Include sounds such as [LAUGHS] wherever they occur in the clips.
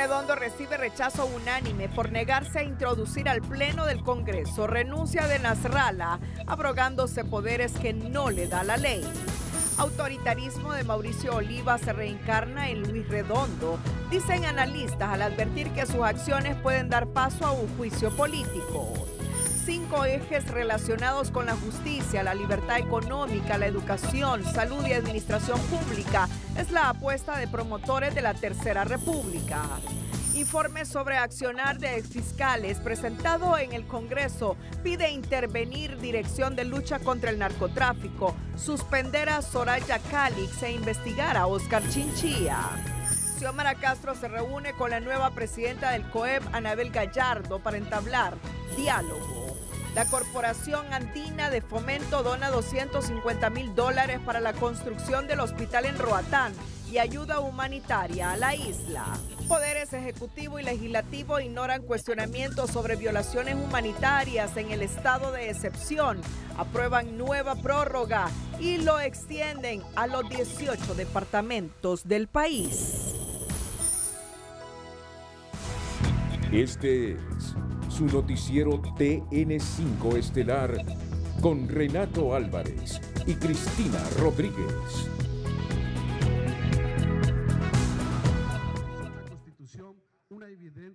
Redondo recibe rechazo unánime por negarse a introducir al Pleno del Congreso renuncia de Nasralla, abrogándose poderes que no le da la ley. Autoritarismo de Mauricio Oliva se reencarna en Luis Redondo, dicen analistas al advertir que sus acciones pueden dar paso a un juicio político cinco ejes relacionados con la justicia, la libertad económica, la educación, salud y administración pública es la apuesta de promotores de la Tercera República. Informe sobre accionar de fiscales presentado en el Congreso pide intervenir Dirección de Lucha contra el Narcotráfico, suspender a Soraya Calix e investigar a Oscar Chinchilla. Xiomara Castro se reúne con la nueva presidenta del COEP, Anabel Gallardo, para entablar diálogo. La Corporación Andina de Fomento dona 250 mil dólares para la construcción del hospital en Roatán y ayuda humanitaria a la isla. Poderes ejecutivo y legislativo ignoran cuestionamientos sobre violaciones humanitarias en el estado de excepción, aprueban nueva prórroga y lo extienden a los 18 departamentos del país. Este su noticiero TN5 Estelar con Renato Álvarez y Cristina Rodríguez.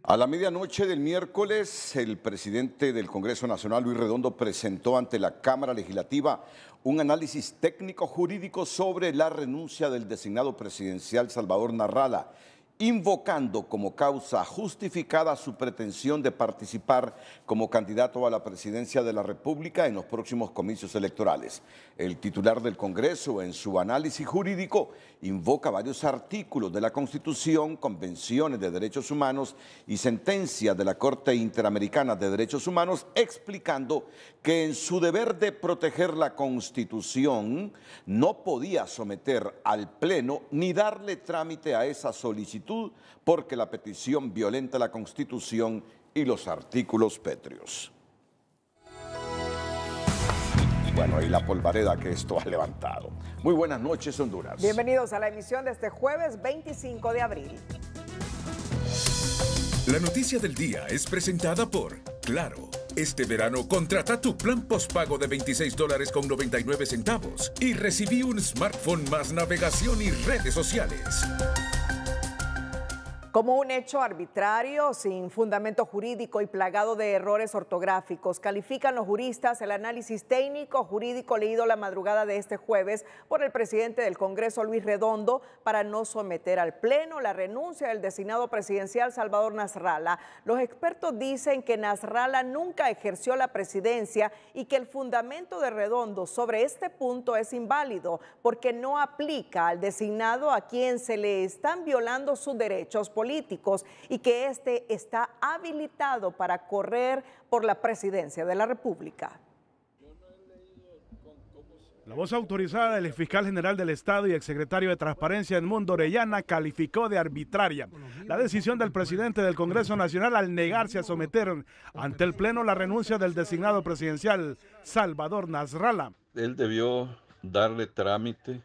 A la medianoche del miércoles, el presidente del Congreso Nacional, Luis Redondo, presentó ante la Cámara Legislativa un análisis técnico jurídico sobre la renuncia del designado presidencial Salvador Narrala invocando como causa justificada su pretensión de participar como candidato a la presidencia de la República en los próximos comicios electorales. El titular del Congreso, en su análisis jurídico, invoca varios artículos de la Constitución, convenciones de derechos humanos y sentencias de la Corte Interamericana de Derechos Humanos, explicando que en su deber de proteger la Constitución no podía someter al Pleno ni darle trámite a esa solicitud porque la petición violenta la Constitución y los artículos pétreos. Bueno, y la polvareda que esto ha levantado. Muy buenas noches, Honduras. Bienvenidos a la emisión de este jueves 25 de abril. La noticia del día es presentada por Claro. Este verano contrata tu plan postpago de 26 dólares con 99 centavos y recibí un smartphone más navegación y redes sociales como un hecho arbitrario, sin fundamento jurídico y plagado de errores ortográficos. Califican los juristas el análisis técnico jurídico leído la madrugada de este jueves por el presidente del Congreso, Luis Redondo, para no someter al Pleno la renuncia del designado presidencial Salvador Nasralla. Los expertos dicen que Nasralla nunca ejerció la presidencia y que el fundamento de Redondo sobre este punto es inválido porque no aplica al designado a quien se le están violando sus derechos políticos y que éste está habilitado para correr por la presidencia de la República. La voz autorizada del fiscal general del Estado y exsecretario de Transparencia Edmundo Orellana calificó de arbitraria la decisión del presidente del Congreso Nacional al negarse a someter ante el Pleno la renuncia del designado presidencial Salvador Nasralla. Él debió darle trámite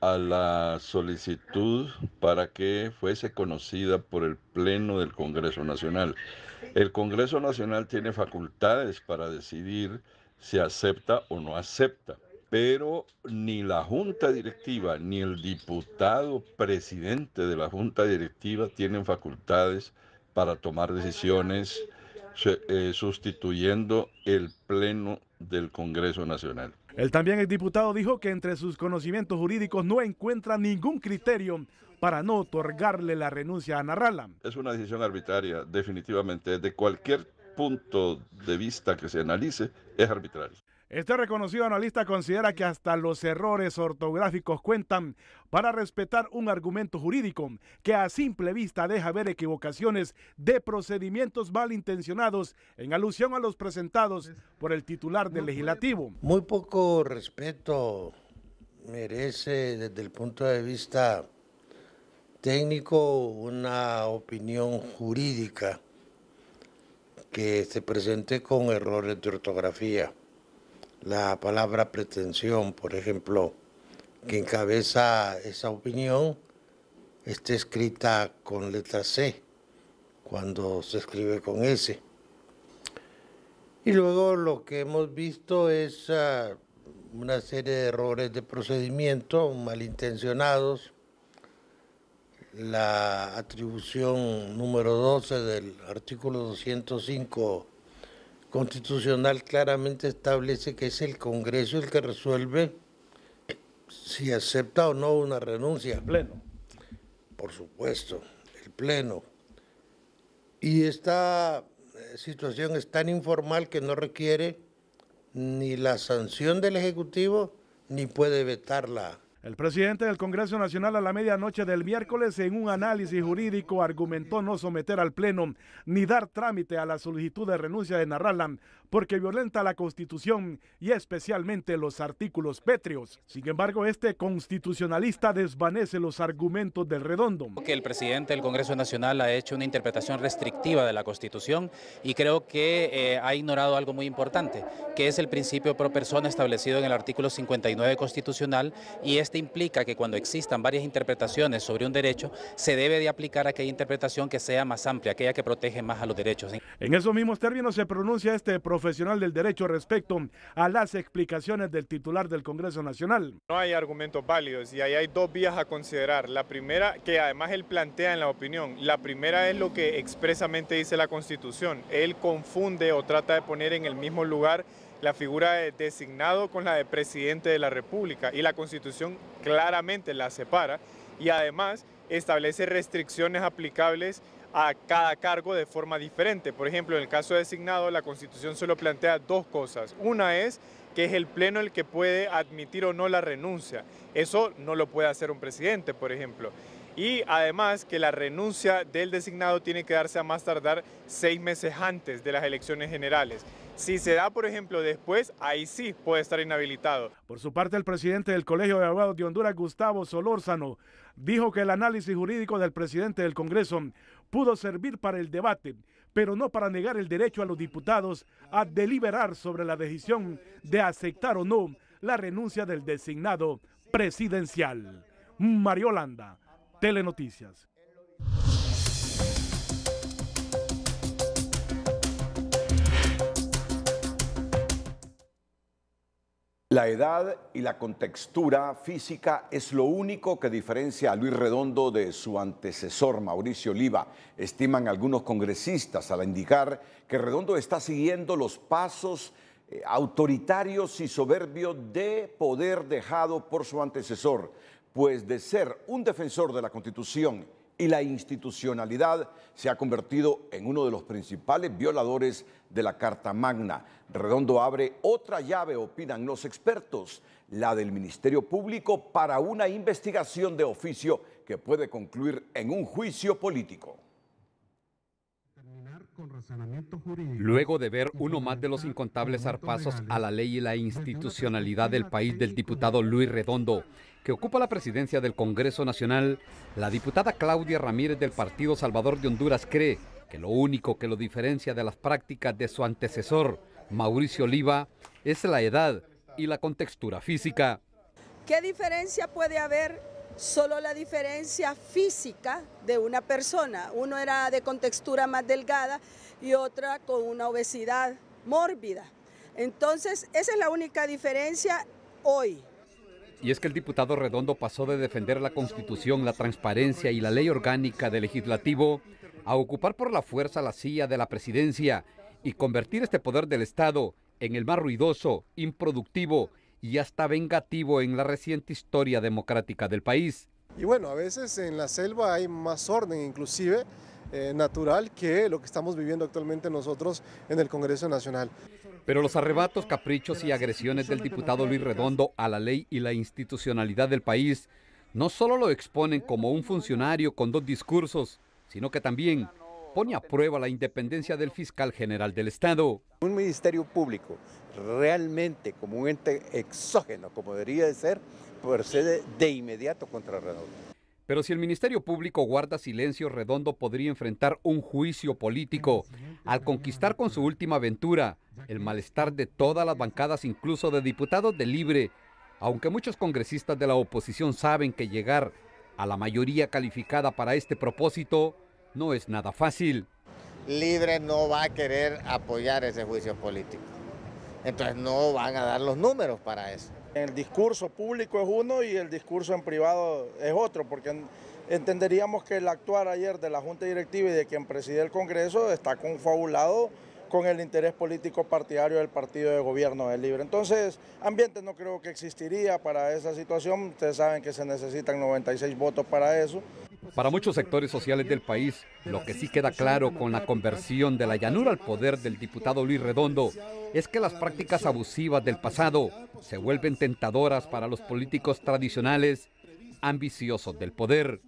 a la solicitud para que fuese conocida por el Pleno del Congreso Nacional. El Congreso Nacional tiene facultades para decidir si acepta o no acepta, pero ni la Junta Directiva ni el diputado presidente de la Junta Directiva tienen facultades para tomar decisiones eh, sustituyendo el Pleno del Congreso Nacional. Él también el diputado dijo que entre sus conocimientos jurídicos no encuentra ningún criterio para no otorgarle la renuncia a Narrala. Es una decisión arbitraria, definitivamente, de cualquier punto de vista que se analice es arbitrario. Este reconocido analista considera que hasta los errores ortográficos cuentan para respetar un argumento jurídico que a simple vista deja ver equivocaciones de procedimientos malintencionados en alusión a los presentados por el titular del legislativo. Muy poco respeto merece desde el punto de vista técnico una opinión jurídica que se presente con errores de ortografía la palabra pretensión, por ejemplo, que encabeza esa opinión, está escrita con letra C, cuando se escribe con S. Y luego lo que hemos visto es ah, una serie de errores de procedimiento malintencionados, la atribución número 12 del artículo 205 constitucional claramente establece que es el Congreso el que resuelve si acepta o no una renuncia. El Pleno. Por supuesto, el Pleno. Y esta eh, situación es tan informal que no requiere ni la sanción del Ejecutivo ni puede vetarla el presidente del Congreso Nacional a la medianoche del miércoles en un análisis jurídico argumentó no someter al Pleno ni dar trámite a la solicitud de renuncia de Narralan porque violenta la Constitución y especialmente los artículos pétreos. Sin embargo, este constitucionalista desvanece los argumentos del redondo. Que el presidente del Congreso Nacional ha hecho una interpretación restrictiva de la Constitución y creo que eh, ha ignorado algo muy importante, que es el principio pro persona establecido en el artículo 59 constitucional y este implica que cuando existan varias interpretaciones sobre un derecho, se debe de aplicar aquella interpretación que sea más amplia, aquella que protege más a los derechos. En esos mismos términos se pronuncia este profesor profesional del derecho respecto a las explicaciones del titular del Congreso Nacional. No hay argumentos válidos y ahí hay dos vías a considerar. La primera, que además él plantea en la opinión, la primera es lo que expresamente dice la Constitución. Él confunde o trata de poner en el mismo lugar la figura de designado con la de presidente de la República y la Constitución claramente la separa y además establece restricciones aplicables a cada cargo de forma diferente. Por ejemplo, en el caso de designado, la Constitución solo plantea dos cosas. Una es que es el Pleno el que puede admitir o no la renuncia. Eso no lo puede hacer un presidente, por ejemplo. Y además que la renuncia del designado tiene que darse a más tardar seis meses antes de las elecciones generales. Si se da, por ejemplo, después, ahí sí puede estar inhabilitado. Por su parte, el presidente del Colegio de Abogados de Honduras, Gustavo Solórzano, dijo que el análisis jurídico del presidente del Congreso pudo servir para el debate, pero no para negar el derecho a los diputados a deliberar sobre la decisión de aceptar o no la renuncia del designado presidencial. Mario Holanda, Telenoticias. La edad y la contextura física es lo único que diferencia a Luis Redondo de su antecesor, Mauricio Oliva, estiman algunos congresistas al indicar que Redondo está siguiendo los pasos eh, autoritarios y soberbios de poder dejado por su antecesor, pues de ser un defensor de la Constitución y la institucionalidad se ha convertido en uno de los principales violadores de la Carta Magna. Redondo abre otra llave, opinan los expertos, la del Ministerio Público para una investigación de oficio que puede concluir en un juicio político. Luego de ver uno más de los incontables arpasos a la ley y la institucionalidad del país del diputado Luis Redondo, que ocupa la presidencia del Congreso Nacional, la diputada Claudia Ramírez del Partido Salvador de Honduras cree que lo único que lo diferencia de las prácticas de su antecesor, Mauricio Oliva, es la edad y la contextura física. ¿Qué diferencia puede haber? Solo la diferencia física de una persona. Uno era de contextura más delgada y otra con una obesidad mórbida. Entonces, esa es la única diferencia hoy. Y es que el diputado Redondo pasó de defender la Constitución, la transparencia y la ley orgánica del legislativo a ocupar por la fuerza la silla de la presidencia y convertir este poder del Estado en el más ruidoso, improductivo y hasta vengativo en la reciente historia democrática del país. Y bueno, a veces en la selva hay más orden inclusive eh, natural que lo que estamos viviendo actualmente nosotros en el Congreso Nacional. Pero los arrebatos, caprichos y agresiones del diputado Luis Redondo a la ley y la institucionalidad del país no solo lo exponen como un funcionario con dos discursos, sino que también pone a prueba la independencia del fiscal general del Estado. Un ministerio público realmente como un ente exógeno, como debería de ser, procede de inmediato contra Redondo. Pero si el Ministerio Público guarda silencio redondo, podría enfrentar un juicio político. Al conquistar con su última aventura el malestar de todas las bancadas, incluso de diputados de Libre, aunque muchos congresistas de la oposición saben que llegar a la mayoría calificada para este propósito no es nada fácil. Libre no va a querer apoyar ese juicio político. Entonces no van a dar los números para eso. El discurso público es uno y el discurso en privado es otro, porque entenderíamos que el actuar ayer de la Junta Directiva y de quien preside el Congreso está confabulado con el interés político partidario del partido de gobierno del Libre. Entonces, ambiente no creo que existiría para esa situación. Ustedes saben que se necesitan 96 votos para eso. Para muchos sectores sociales del país, lo que sí queda claro con la conversión de la llanura al poder del diputado Luis Redondo es que las prácticas abusivas del pasado se vuelven tentadoras para los políticos tradicionales ambiciosos del poder.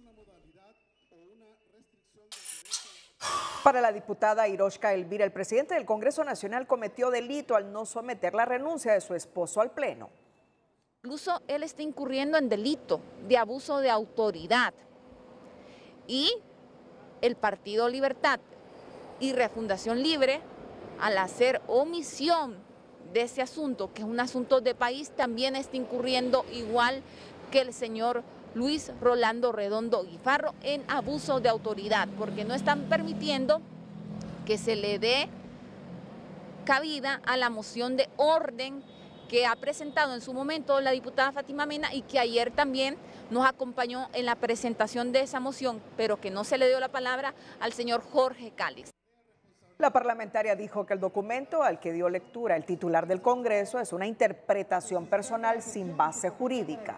Para la diputada Hiroshka Elvira, el presidente del Congreso Nacional cometió delito al no someter la renuncia de su esposo al Pleno. Incluso él está incurriendo en delito de abuso de autoridad. Y el Partido Libertad y Refundación Libre, al hacer omisión de ese asunto, que es un asunto de país, también está incurriendo igual que el señor Luis Rolando Redondo Guifarro en abuso de autoridad, porque no están permitiendo que se le dé cabida a la moción de orden que ha presentado en su momento la diputada Fátima Mena y que ayer también nos acompañó en la presentación de esa moción, pero que no se le dio la palabra al señor Jorge Cáliz. La parlamentaria dijo que el documento al que dio lectura el titular del Congreso es una interpretación personal sin base jurídica.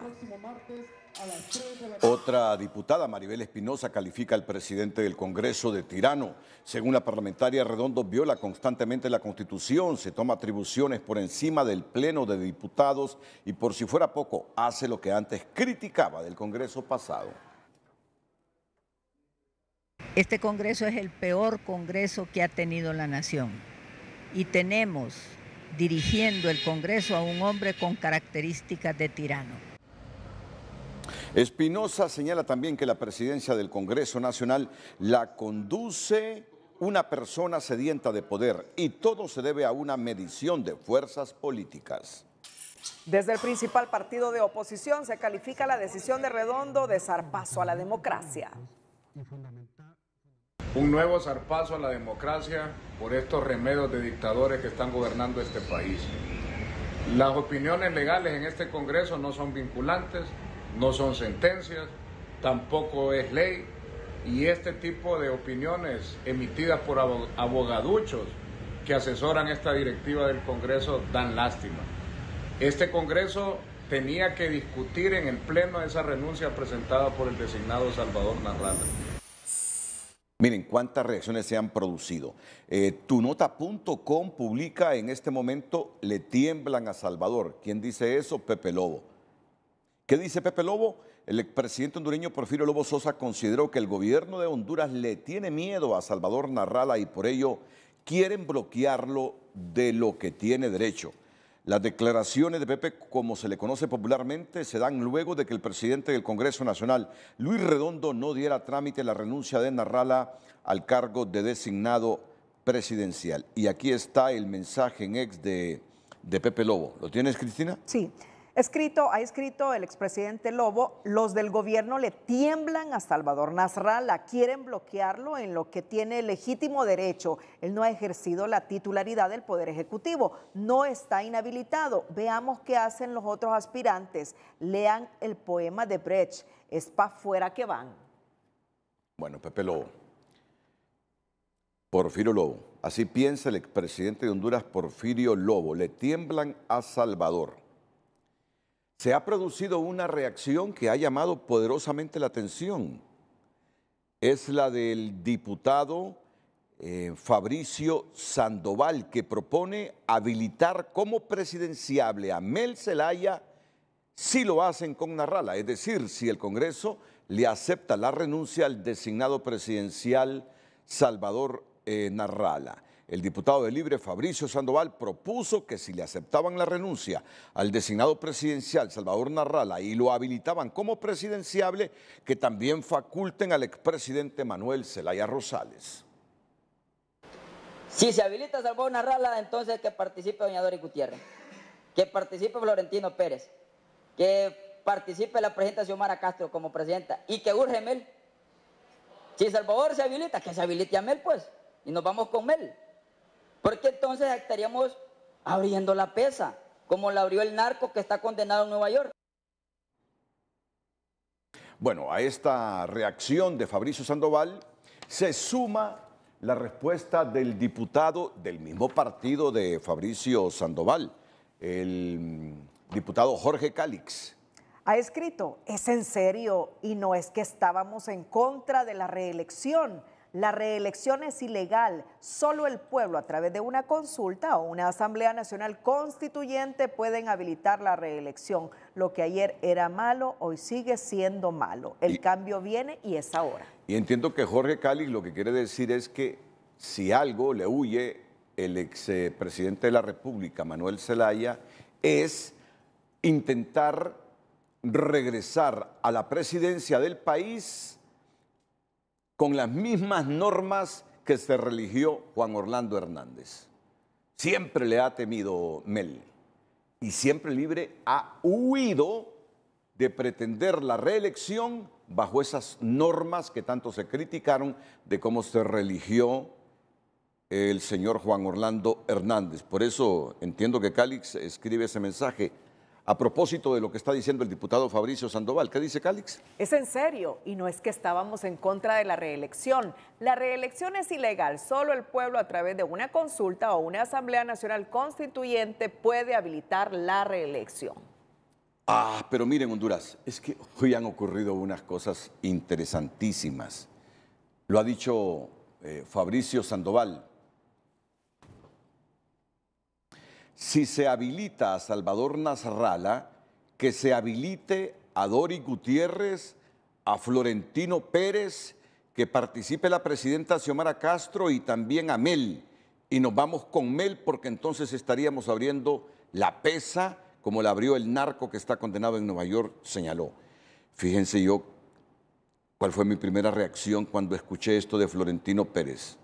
Otra diputada, Maribel Espinosa, califica al presidente del Congreso de tirano. Según la parlamentaria, Redondo viola constantemente la Constitución, se toma atribuciones por encima del Pleno de Diputados y por si fuera poco, hace lo que antes criticaba del Congreso pasado. Este Congreso es el peor Congreso que ha tenido la nación y tenemos dirigiendo el Congreso a un hombre con características de tirano. Espinosa señala también que la presidencia del Congreso Nacional la conduce una persona sedienta de poder y todo se debe a una medición de fuerzas políticas. Desde el principal partido de oposición se califica la decisión de Redondo de zarpazo a la democracia. Un nuevo zarpazo a la democracia por estos remedios de dictadores que están gobernando este país. Las opiniones legales en este Congreso no son vinculantes, no son sentencias, tampoco es ley, y este tipo de opiniones emitidas por abogaduchos que asesoran esta directiva del Congreso dan lástima. Este Congreso tenía que discutir en el Pleno esa renuncia presentada por el designado Salvador Narrala. Miren cuántas reacciones se han producido. Eh, tunota.com publica en este momento, le tiemblan a Salvador. ¿Quién dice eso? Pepe Lobo. ¿Qué dice Pepe Lobo? El expresidente hondureño Porfirio Lobo Sosa consideró que el gobierno de Honduras le tiene miedo a Salvador Narrala y por ello quieren bloquearlo de lo que tiene derecho. Las declaraciones de Pepe, como se le conoce popularmente, se dan luego de que el presidente del Congreso Nacional, Luis Redondo, no diera trámite la renuncia de Narrala al cargo de designado presidencial. Y aquí está el mensaje en ex de, de Pepe Lobo. ¿Lo tienes, Cristina? Sí. Escrito, ha escrito el expresidente Lobo, los del gobierno le tiemblan a Salvador Nasralla, quieren bloquearlo en lo que tiene legítimo derecho. Él no ha ejercido la titularidad del Poder Ejecutivo, no está inhabilitado. Veamos qué hacen los otros aspirantes. Lean el poema de Brecht, es pa' fuera que van. Bueno, Pepe Lobo. Porfirio Lobo. Así piensa el expresidente de Honduras, Porfirio Lobo. Le tiemblan a Salvador se ha producido una reacción que ha llamado poderosamente la atención. Es la del diputado eh, Fabricio Sandoval, que propone habilitar como presidenciable a Mel Zelaya si lo hacen con Narrala, es decir, si el Congreso le acepta la renuncia al designado presidencial Salvador eh, Narrala el diputado de Libre Fabricio Sandoval propuso que si le aceptaban la renuncia al designado presidencial Salvador Narrala y lo habilitaban como presidenciable, que también faculten al expresidente Manuel Zelaya Rosales. Si se habilita Salvador Narrala, entonces que participe doña Dori Gutiérrez, que participe Florentino Pérez, que participe la presidenta Xiomara Castro como presidenta y que urge Mel. Si Salvador se habilita, que se habilite a Mel, pues, y nos vamos con Mel. Porque entonces estaríamos abriendo la pesa, como la abrió el narco que está condenado en Nueva York. Bueno, a esta reacción de Fabricio Sandoval se suma la respuesta del diputado del mismo partido de Fabricio Sandoval, el diputado Jorge Calix. Ha escrito, es en serio y no es que estábamos en contra de la reelección la reelección es ilegal. Solo el pueblo, a través de una consulta o una Asamblea Nacional Constituyente, pueden habilitar la reelección. Lo que ayer era malo, hoy sigue siendo malo. El cambio viene y es ahora. Y entiendo que Jorge Cáliz lo que quiere decir es que si algo le huye el expresidente de la República, Manuel Zelaya, es intentar regresar a la presidencia del país con las mismas normas que se religió Juan Orlando Hernández. Siempre le ha temido Mel y siempre libre ha huido de pretender la reelección bajo esas normas que tanto se criticaron de cómo se religió el señor Juan Orlando Hernández. Por eso entiendo que Calix escribe ese mensaje a propósito de lo que está diciendo el diputado Fabricio Sandoval. ¿Qué dice Cálix? Es en serio, y no es que estábamos en contra de la reelección. La reelección es ilegal. Solo el pueblo a través de una consulta o una Asamblea Nacional Constituyente puede habilitar la reelección. Ah, pero miren Honduras, es que hoy han ocurrido unas cosas interesantísimas. Lo ha dicho eh, Fabricio Sandoval, si se habilita a Salvador Nasralla, que se habilite a Dori Gutiérrez, a Florentino Pérez, que participe la presidenta Xiomara Castro y también a Mel. Y nos vamos con Mel porque entonces estaríamos abriendo la pesa como la abrió el narco que está condenado en Nueva York, señaló. Fíjense yo cuál fue mi primera reacción cuando escuché esto de Florentino Pérez.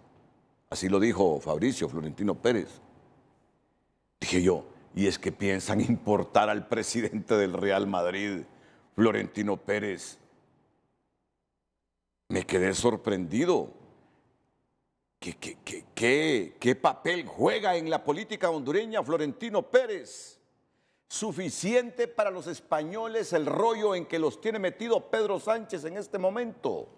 Así lo dijo Fabricio, Florentino Pérez. Dije yo, y es que piensan [LAUGHS] importar al presidente del Real Madrid, Florentino Pérez. Me quedé sorprendido. ¿Qué, papel juega en la política hondureña Florentino Pérez? Suficiente para los españoles el rollo en que los tiene metido Pedro Sánchez en este momento,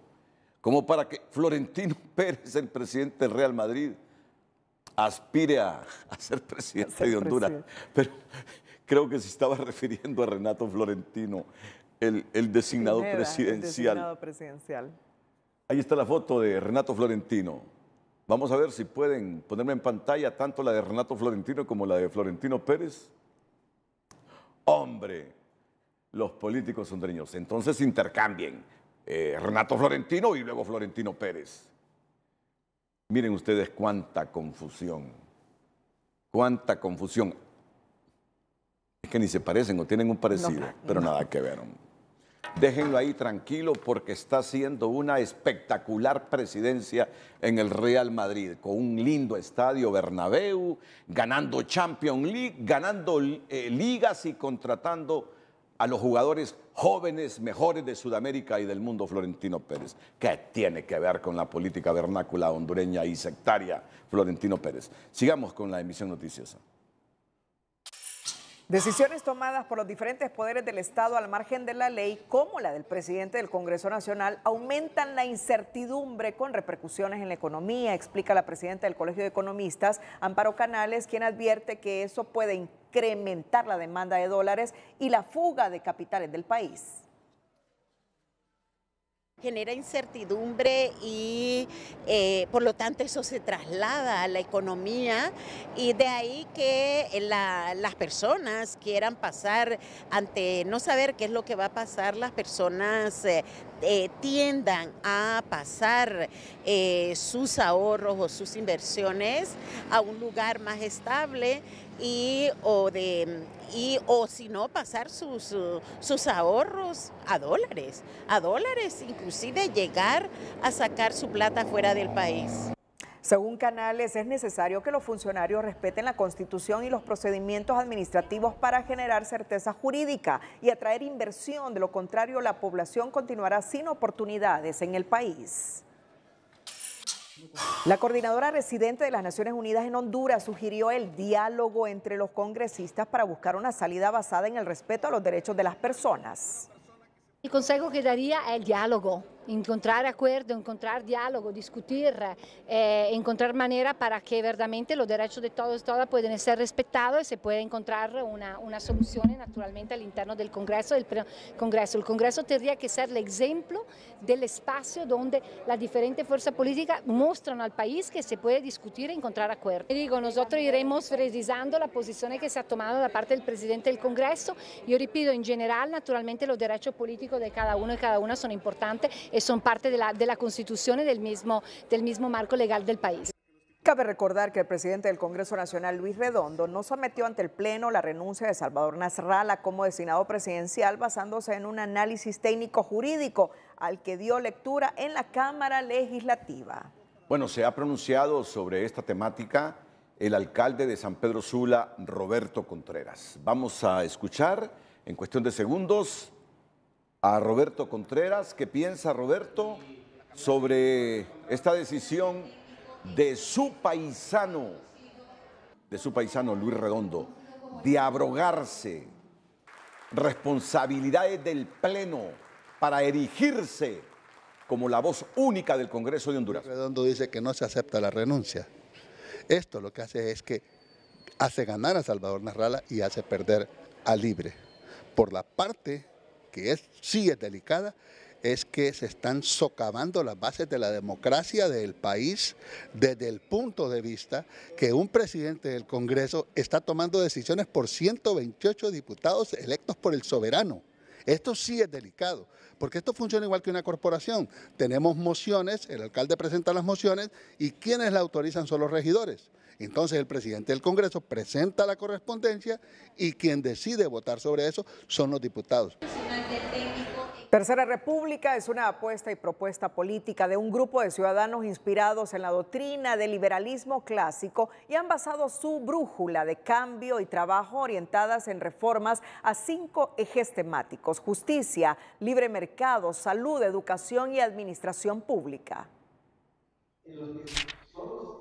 como para que Florentino [LAUGHS] Pérez, el presidente del Real Madrid, aspire a, ser presidente de Honduras. Pero creo que se estaba [LAUGHS] refiriendo a Renato Florentino, el, designado presidencial. Ahí está la foto de Renato Florentino. Vamos a ver si pueden ponerme en pantalla tanto la de Renato Florentino como la de Florentino Pérez. Hombre, los políticos hondureños. Entonces intercambien eh, Renato Florentino y luego Florentino Pérez. Miren ustedes cuánta confusión, cuánta confusión. Es que ni se parecen o tienen un parecido, pero nada que ver. Déjenlo ahí tranquilo porque está haciendo una espectacular presidencia en el Real Madrid, con un lindo estadio Bernabéu, ganando Champions League, ganando eh, ligas y contratando a los jugadores jóvenes, mejores de Sudamérica y del mundo, Florentino Pérez. ¿Qué tiene que ver con la política vernácula hondureña y sectaria, Florentino Pérez? Sigamos con la emisión noticiosa. Decisiones tomadas por los diferentes poderes del Estado al margen de la ley, como la del presidente del Congreso Nacional, aumentan la incertidumbre con repercusiones en la economía, explica la presidenta del Colegio de Economistas, Amparo Canales, quien advierte que eso puede incrementar la demanda de dólares y la fuga de capitales del país genera incertidumbre y eh, por lo tanto eso se traslada a la economía y de ahí que las personas quieran pasar ante no saber qué es lo que va a pasar, las personas eh, eh, tiendan a pasar sus ahorros o sus inversiones a un lugar más estable y o de y o si no pasar sus, sus ahorros a dólares, a dólares, inclusive llegar a sacar su plata fuera del país. Según Canales, es necesario que los funcionarios respeten la Constitución y los procedimientos administrativos para generar certeza jurídica y atraer inversión. De lo contrario, la población continuará sin oportunidades en el país. La coordinadora residente de las Naciones Unidas en Honduras sugirió el diálogo entre los congresistas para buscar una salida basada en el respeto a los derechos de las personas. El consejo que el diálogo, incontrare acuerdo, encontrar diálogo, discutir, eh, encontrar maniera para che veramente los derechos de todos y todas puedan ser respetados y se pueda encontrar una, una soluzione naturalmente all'interno del congresso, del congresso. El Congreso tendría que ser l'esempio ejemplo del espacio donde las diferentes fuerzas políticas mostrano al paese che si può discutere e encontrar acuerdo. Y dico, nosotros iremos revisando la posizione che si è tomata da parte del presidente del congresso. Io ripeto, in generale, naturalmente los derechos políticos de cada uno y cada una son importantes Eh, son parte de la, de la Constitución y del mismo, del mismo marco legal del país. Cabe recordar que el presidente del Congreso Nacional, Luis Redondo, no sometió ante el Pleno la renuncia de Salvador Nasralla como designado presidencial basándose en un análisis técnico jurídico al que dio lectura en la Cámara Legislativa. Bueno, se ha pronunciado sobre esta temática el alcalde de San Pedro Sula, Roberto Contreras. Vamos a escuchar en cuestión de segundos a Roberto Contreras. ¿Qué piensa Roberto sobre esta decisión de su paisano, de su paisano Luis Redondo, de abrogarse responsabilidades del Pleno para erigirse como la voz única del Congreso de Honduras? Luis Redondo dice que no se acepta la renuncia. Esto lo que hace es que hace ganar a Salvador Narrala y hace perder a Libre por la parte que es, sí es delicada, es que se están socavando las bases de la democracia del país desde el punto de vista que un presidente del Congreso está tomando decisiones por 128 diputados electos por el soberano. Esto sí es delicado, porque esto funciona igual que una corporación. Tenemos mociones, el alcalde presenta las mociones y quienes la autorizan son los regidores. Entonces el presidente del Congreso presenta la correspondencia y quien decide votar sobre eso son los diputados. Tercera República es una apuesta y propuesta política de un grupo de ciudadanos inspirados en la doctrina del liberalismo clásico y han basado su brújula de cambio y trabajo orientadas en reformas a cinco ejes temáticos, justicia, libre mercado, salud, educación y administración pública.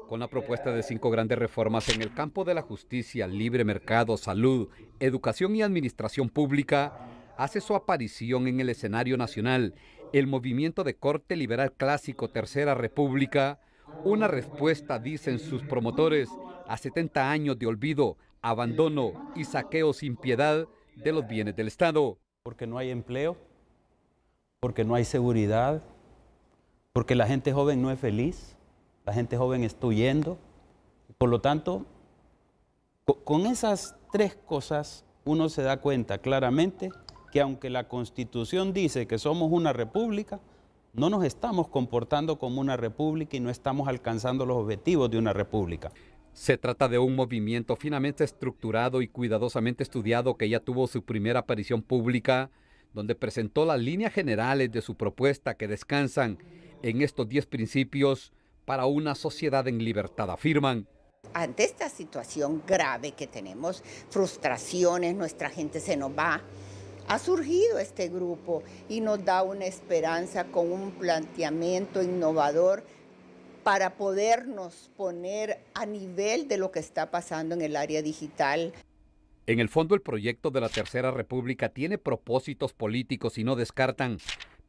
Con la propuesta de cinco grandes reformas en el campo de la justicia, libre mercado, salud, educación y administración pública, hace su aparición en el escenario nacional el movimiento de corte liberal clásico Tercera República, una respuesta, dicen sus promotores, a 70 años de olvido, abandono y saqueo sin piedad de los bienes del Estado. Porque no hay empleo, porque no hay seguridad, porque la gente joven no es feliz, la gente joven está huyendo. Por lo tanto, con esas tres cosas uno se da cuenta claramente que aunque la Constitución dice que somos una república, no nos estamos comportando como una república y no estamos alcanzando los objetivos de una república. Se trata de un movimiento finamente estructurado y cuidadosamente estudiado que ya tuvo su primera aparición pública, donde presentó las líneas generales de su propuesta que descansan en estos 10 principios para una sociedad en libertad, afirman ante esta situación grave que tenemos, frustraciones, nuestra gente se nos va, ha surgido este grupo y nos da una esperanza con un planteamiento innovador para podernos poner a nivel de lo que está pasando en el área digital. En el fondo el proyecto de la Tercera República tiene propósitos políticos y no descartan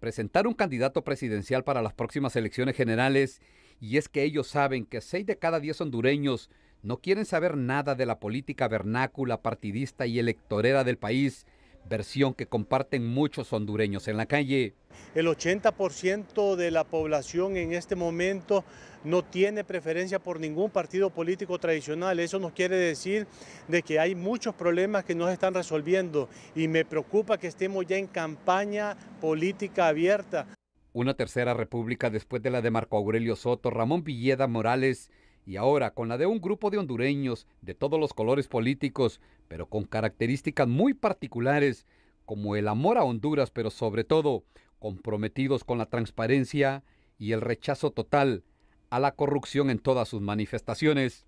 presentar un candidato presidencial para las próximas elecciones generales y es que ellos saben que seis de cada diez hondureños no quieren saber nada de la política vernácula, partidista y electorera del país versión que comparten muchos hondureños en la calle. El 80% de la población en este momento no tiene preferencia por ningún partido político tradicional. Eso nos quiere decir de que hay muchos problemas que no se están resolviendo y me preocupa que estemos ya en campaña política abierta. Una tercera república después de la de Marco Aurelio Soto, Ramón Villeda Morales y ahora con la de un grupo de hondureños de todos los colores políticos, pero con características muy particulares, como el amor a Honduras, pero sobre todo comprometidos con la transparencia y el rechazo total a la corrupción en todas sus manifestaciones.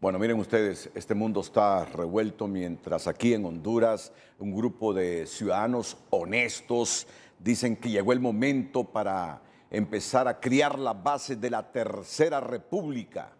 Bueno, miren ustedes, este mundo está revuelto mientras aquí en Honduras un grupo de ciudadanos honestos dicen que llegó el momento para empezar a crear la base de la Tercera República,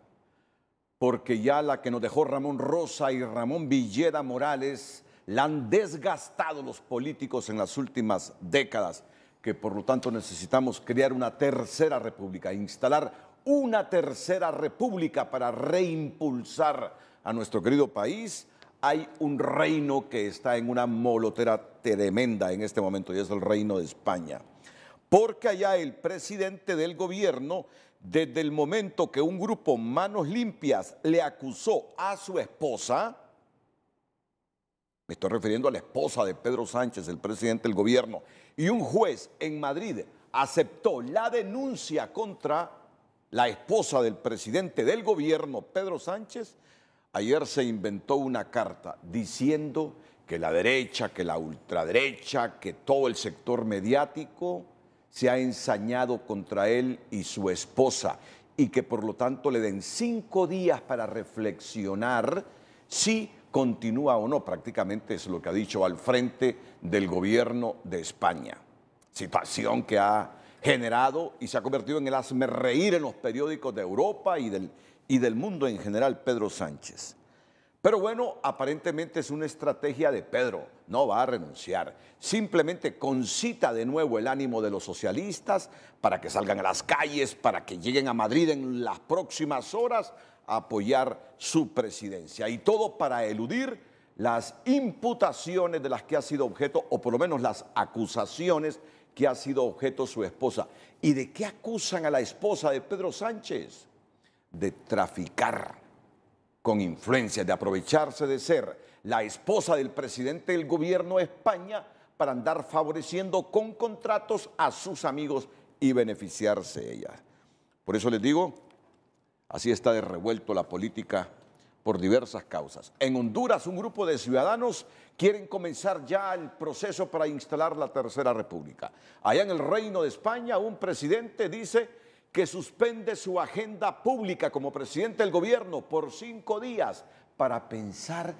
porque ya la que nos dejó Ramón Rosa y Ramón Villera Morales la han desgastado los políticos en las últimas décadas, que por lo tanto necesitamos crear una Tercera República, instalar una Tercera República para reimpulsar a nuestro querido país, hay un reino que está en una molotera tremenda en este momento y es el reino de España porque allá el presidente del gobierno, desde el momento que un grupo Manos Limpias le acusó a su esposa, me estoy refiriendo a la esposa de Pedro Sánchez, el presidente del gobierno, y un juez en Madrid aceptó la denuncia contra la esposa del presidente del gobierno, Pedro Sánchez, ayer se inventó una carta diciendo que la derecha, que la ultraderecha, que todo el sector mediático se ha ensañado contra él y su esposa y que por lo tanto le den cinco días para reflexionar si continúa o no, prácticamente es lo que ha dicho al frente del gobierno de España. Situación que ha generado y se ha convertido en el hazme reír en los periódicos de Europa y del, y del mundo en general, Pedro Sánchez. Pero bueno, aparentemente es una estrategia de Pedro, no va a renunciar. Simplemente concita de nuevo el ánimo de los socialistas para que salgan a las calles, para que lleguen a Madrid en las próximas horas a apoyar su presidencia. Y todo para eludir las imputaciones de las que ha sido objeto, o por lo menos las acusaciones que ha sido objeto su esposa. ¿Y de qué acusan a la esposa de Pedro Sánchez? De traficar con influencia de aprovecharse de ser la esposa del presidente del gobierno de España para andar favoreciendo con contratos a sus amigos y beneficiarse ella. Por eso les digo, así está de revuelto la política por diversas causas. En Honduras, un grupo de ciudadanos quieren comenzar ya el proceso para instalar la Tercera República. Allá en el Reino de España, un presidente dice que suspende su agenda pública como presidente del gobierno por cinco días para pensar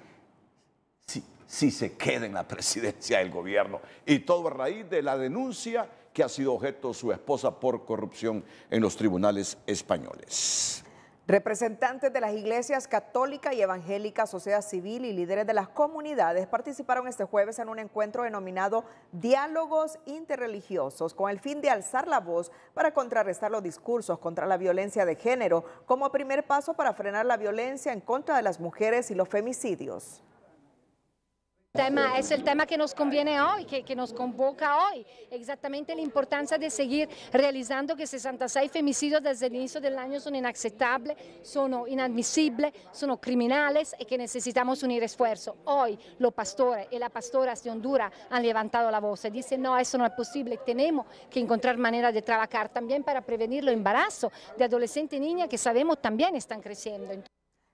si, si se queda en la [LAUGHS] presidencia del gobierno. Y todo a raíz de la denuncia que ha sido objeto su esposa por corrupción en los tribunales españoles. Representantes de las iglesias católica y evangélica, sociedad civil y líderes de las comunidades participaron este jueves en un encuentro denominado Diálogos Interreligiosos con el fin de alzar la voz para contrarrestar los discursos contra la violencia de género como primer paso para frenar la violencia en contra de las mujeres y los femicidios es el tema que nos conviene hoy, que, nos convoca hoy, exactamente la importancia de seguir realizando que 66 femicidios desde el inicio del año son inaceptables, son inadmisibles, son criminales y que necesitamos unir esfuerzo. Hoy los pastores y las pastoras de Honduras han levantado la voz y dicen, no, eso no es posible, tenemos que encontrar manera de trabajar también para prevenir los embarazos de adolescentes y niñas que sabemos también están creciendo.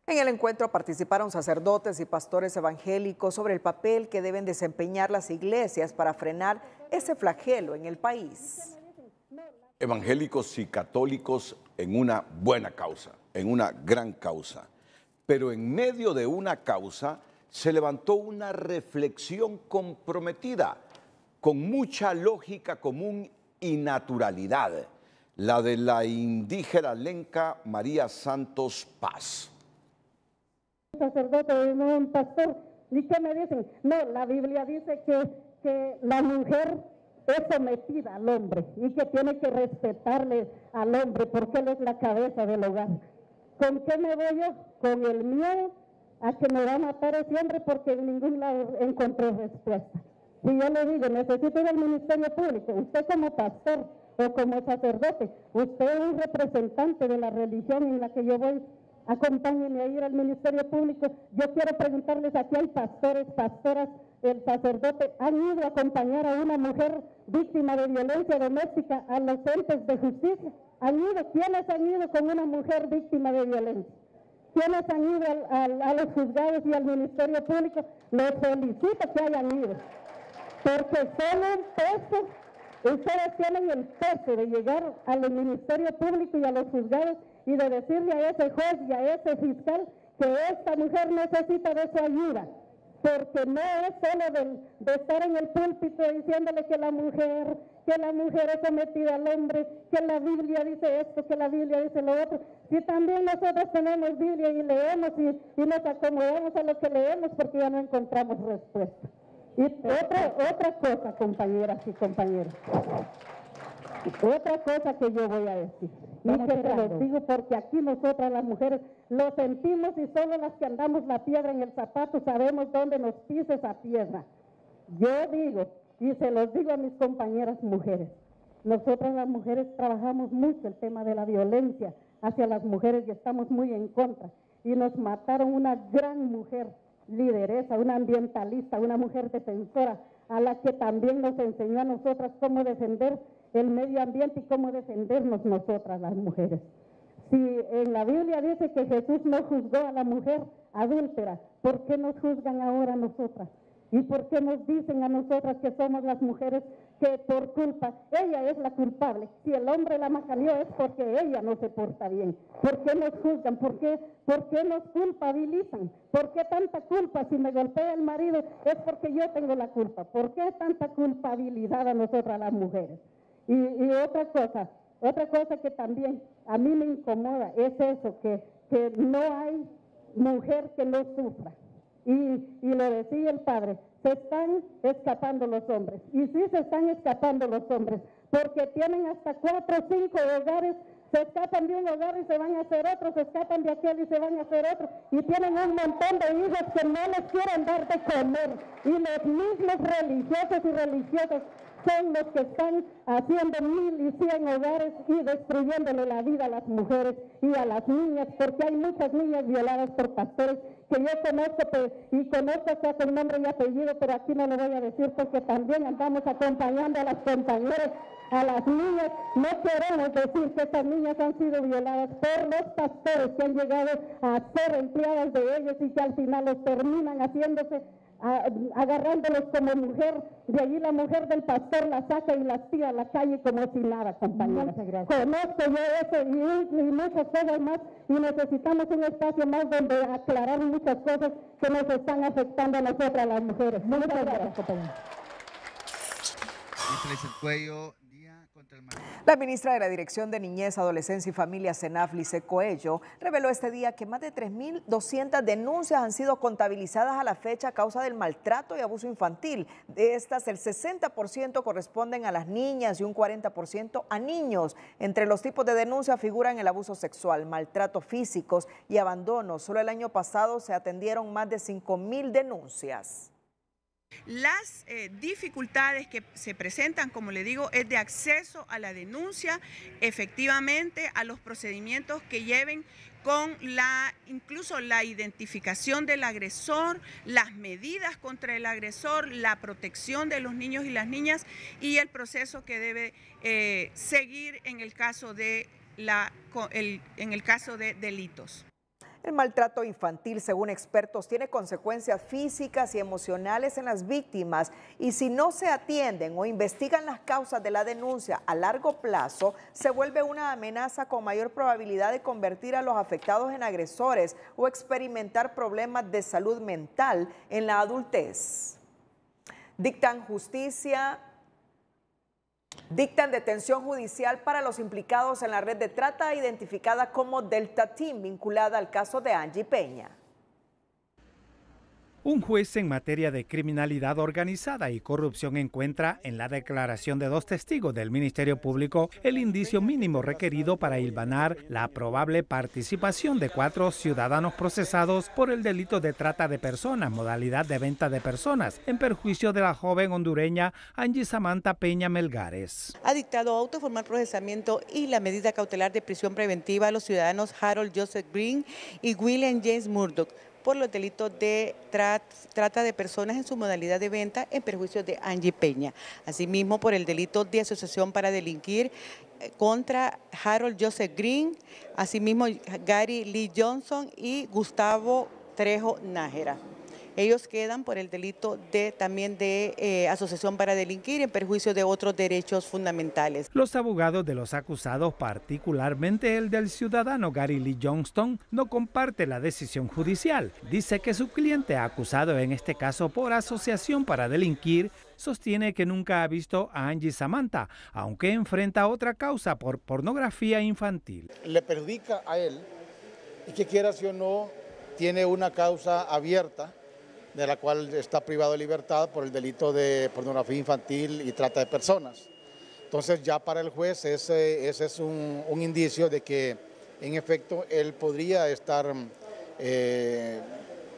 En el encuentro participaron sacerdotes y pastores evangélicos sobre el papel que deben desempeñar las iglesias para frenar ese flagelo en el país. Evangélicos y católicos en una buena causa, en una gran causa. Pero en medio de una causa se levantó una reflexión comprometida, con mucha lógica común y naturalidad, la de la indígena lenca María Santos Paz sacerdote, no un pastor. ¿Y qué me dicen? No, la Biblia dice que, que la mujer es sometida al hombre y que tiene que respetarle al hombre porque él es la cabeza del hogar. ¿Con qué me voy yo? Con el miedo a que me va a matar ese hombre porque en ningún lado encontré respuesta. Si yo le digo, necesito ir Ministerio Público, usted como pastor o como sacerdote, usted es un representante de la religión en la que yo voy acompáñenme a ir al Ministerio Público. Yo quiero preguntarles, aquí hay pastores, pastoras, el sacerdote, han ido a acompañar a una mujer víctima de violencia doméstica a los entes de justicia. Han ido, ¿quiénes han ido con una mujer víctima de violencia? ¿Quiénes han ido a los juzgados y al Ministerio Público? Les felicito que hayan ido, porque son el peso, ustedes tienen el peso de llegar al Ministerio Público y a los juzgados y de decirle a ese juez y a ese fiscal que esta mujer necesita de su ayuda, porque no es solo de, estar en el púlpito diciéndole que la mujer, que la mujer es sometida al hombre, que la Biblia dice esto, que la Biblia dice lo otro. Si también nosotros tenemos Biblia y leemos y, nos acomodamos a lo que leemos porque ya no encontramos respuesta. Y otra, otra cosa, compañeras y compañeros. Otra cosa que yo voy a decir, y que te lo digo porque aquí nosotras las mujeres lo sentimos y solo las que andamos la piedra en el zapato sabemos dónde nos pisa esa piedra. Yo digo, y se los digo a mis compañeras mujeres, nosotras las mujeres trabajamos mucho el tema de la violencia hacia las mujeres y estamos muy en contra. Y nos mataron una gran mujer, lideresa, una ambientalista, una mujer defensora, a la que también nos enseñó a nosotras cómo defender el medio ambiente y cómo defendernos nosotras las mujeres. Si en la Biblia dice que Jesús no juzgó a la mujer adúltera, ¿por qué nos juzgan ahora a nosotras? ¿Y por qué nos dicen a nosotras que somos las mujeres que por culpa, ella es la culpable? Si el hombre la macaleó es porque ella no se porta bien. ¿Por qué nos juzgan? ¿Por qué, por qué nos culpabilizan? ¿Por qué tanta culpa? Si me golpea el marido es porque yo tengo la culpa. ¿Por qué tanta culpabilidad a nosotras las mujeres? Y, y, otra cosa, otra cosa que también a mí me incomoda es eso, que, que no hay mujer que no sufra. Y, y lo decía el padre, se están escapando los hombres. Y sí se están escapando los hombres, porque tienen hasta cuatro o cinco hogares se escapan de un hogar y se van a hacer otro, se escapan de aquel y se van a hacer otro, y tienen un montón de hijos que no les quieren dar de comer, y los mismos religiosos y religiosas son los que están haciendo mil y cien hogares y destruyéndole la vida a las mujeres y a las niñas, porque hay muchas niñas violadas por pastores que yo conozco pues, y conozco hasta hacen nombre y apellido, pero aquí no lo voy a decir porque también andamos acompañando a las compañeras a las niñas. No queremos decir que estas niñas han sido violadas por los pastores que han llegado a ser empleadas de ellos y que al final los terminan haciéndose agarrándolos como mujer, de ahí la mujer del pastor la saca y la tira a la calle como si nada, compañera. Conozco yo eso y, muchas cosas más y necesitamos un espacio más donde aclarar muchas cosas que nos están afectando a nosotras las mujeres. Muchas, el cuello la ministra de la Dirección de Niñez, Adolescencia y Familia, Senaf Lice Coello, reveló este día que más de 3.200 denuncias han sido contabilizadas a la fecha a causa del maltrato y abuso infantil. De estas, el 60% corresponden a las niñas y un 40% a niños. Entre los tipos de denuncias figuran el abuso sexual, maltrato físicos y abandono. Solo el año pasado se atendieron más de 5.000 denuncias. Las eh, dificultades que se presentan, como le digo, es de acceso a la denuncia, efectivamente a los procedimientos que lleven con la incluso la identificación del agresor, las medidas contra el agresor, la protección de los niños y las niñas y el proceso que debe eh, seguir en el caso en el caso de delitos. El maltrato infantil, según expertos, tiene consecuencias físicas y emocionales en las víctimas y si no se atienden o investigan las causas de la denuncia a largo plazo, se vuelve una amenaza con mayor probabilidad de convertir a los afectados en agresores o experimentar problemas de salud mental en la adultez. Dictan justicia Dictan detención judicial para los implicados en la red de trata identificada como Delta Team, vinculada al caso de Angie Peña. Un juez en materia de criminalidad organizada y corrupción encuentra en la declaración de dos testigos del Ministerio Público el indicio mínimo requerido para hilvanar la probable participación de cuatro ciudadanos procesados por el delito de trata de personas, modalidad de venta de personas, en perjuicio de la joven hondureña Angie Samantha Peña Melgares. Ha dictado auto procesamiento y la medida cautelar de prisión preventiva a los ciudadanos Harold Joseph Green y William James Murdoch por los delitos de trata de personas en su modalidad de venta en perjuicio de Angie Peña. Asimismo, por el delito de asociación para delinquir eh, contra Harold Joseph Green, asimismo Gary Lee Johnson y Gustavo Trejo Nájera. Ellos quedan por el delito de también de eh, asociación para delinquir en perjuicio de otros derechos fundamentales. Los abogados de los acusados, particularmente el del ciudadano Gary Lee Johnston, no comparte la decisión judicial. Dice que su cliente acusado en este caso por asociación para delinquir sostiene que nunca ha visto a Angie Samantha, aunque enfrenta otra causa por pornografía infantil. Le perjudica a él y que quiera si o no tiene una causa abierta de la cual está privado de libertad por el delito de pornografía infantil y trata de personas. Entonces ya para el juez ese, es un, indicio de que en efecto él podría estar mm, eh,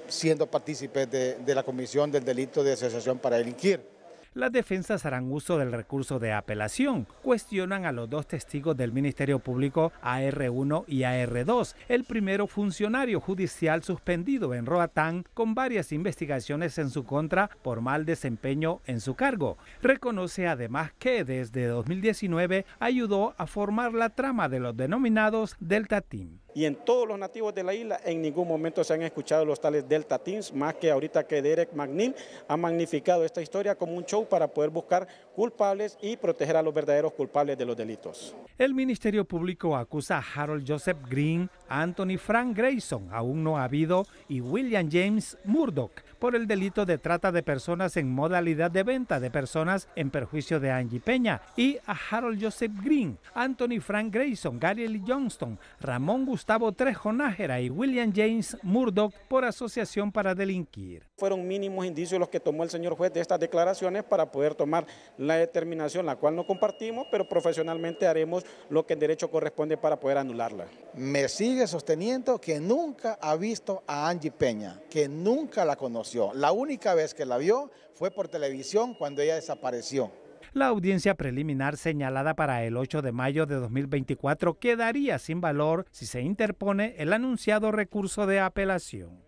siendo partícipe de, la comisión del delito de asociación para delinquir. Las defensas harán uso del recurso de apelación. Cuestionan a los dos testigos del Ministerio Público AR1 y AR2. El primero funcionario judicial suspendido en Roatán con varias investigaciones en su contra por mal desempeño en su cargo. Reconoce además que desde 2019 ayudó a formar la trama de los denominados Delta Team y en todos los nativos de la isla en ningún momento se han escuchado los tales Delta Teams, más que ahorita que Derek McNeil ha magnificado esta historia como un show para poder buscar culpables y proteger a los verdaderos culpables de los delitos. El Ministerio Público acusa a Harold Joseph Green, Anthony Frank Grayson, aún no ha habido, y William James Murdoch por el delito de trata de personas en modalidad de venta de personas en perjuicio de Angie Peña y a Harold Joseph Green, Anthony Frank Grayson, Gary Lee Johnston, Ramón Gustavo Trejo Nájera y William James Murdoch por asociación para delinquir. Fueron mínimos indicios los que tomó el señor juez de estas declaraciones para poder tomar la determinación, la cual no compartimos, pero profesionalmente haremos lo que en derecho corresponde para poder anularla. Me sigue sosteniendo que nunca ha visto a Angie Peña, que nunca la conoció. La única vez que la vio fue por televisión cuando ella desapareció. La audiencia preliminar señalada para el 8 de mayo de 2024 quedaría sin valor si se interpone el anunciado recurso de apelación.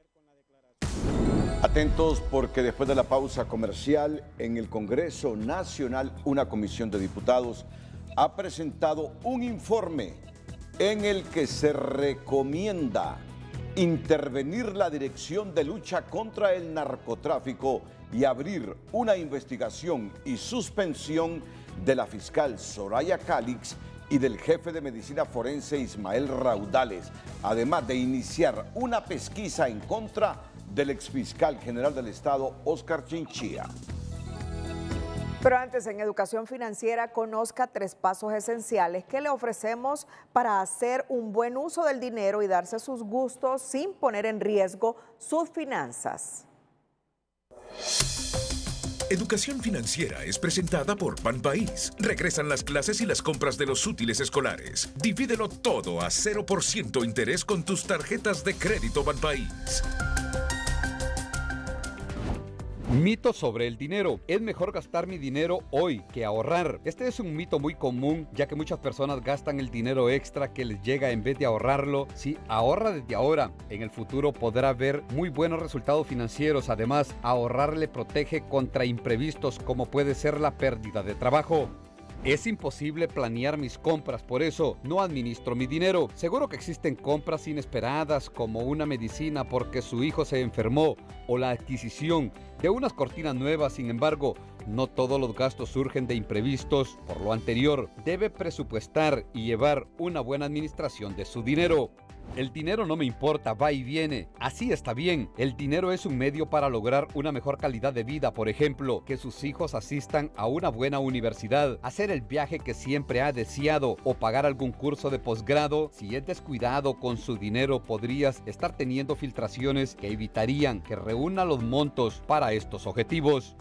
Atentos porque después de la pausa comercial en el Congreso Nacional, una comisión de diputados ha presentado un informe en el que se recomienda intervenir la Dirección de Lucha contra el Narcotráfico y abrir una investigación y suspensión de la fiscal Soraya Calix y del jefe de medicina forense Ismael Raudales, además de iniciar una pesquisa en contra del exfiscal general del Estado, Oscar Chinchilla. Pero antes, en educación financiera, conozca tres pasos esenciales que le ofrecemos para hacer un buen uso del dinero y darse sus gustos sin poner en riesgo sus finanzas. Educación Financiera es presentada por Pan Regresan las clases y las compras de los útiles escolares. Divídelo todo a 0% interés con tus tarjetas de crédito Banpaís. Mito sobre el dinero. Es mejor gastar mi dinero hoy que ahorrar. Este es un mito muy común ya que muchas personas gastan el dinero extra que les llega en vez de ahorrarlo. Si ahorra desde ahora, en el futuro podrá ver muy buenos resultados financieros. Además, ahorrar le protege contra imprevistos como puede ser la pérdida de trabajo. Es imposible planear mis compras, por eso no administro mi dinero. Seguro que existen compras inesperadas como una medicina porque su hijo se enfermó o la adquisición de unas cortinas nuevas. Sin embargo, no todos los gastos surgen de imprevistos. Por lo anterior, debe presupuestar y llevar una buena administración de su dinero. El dinero no me importa, va y viene. Así está bien. El dinero es un medio para lograr una mejor calidad de vida, por ejemplo, que sus hijos asistan a una buena universidad, hacer el viaje que siempre ha deseado o pagar algún curso de posgrado. Si es descuidado con su dinero, podrías estar teniendo filtraciones que evitarían que reúna los montos para estos objetivos.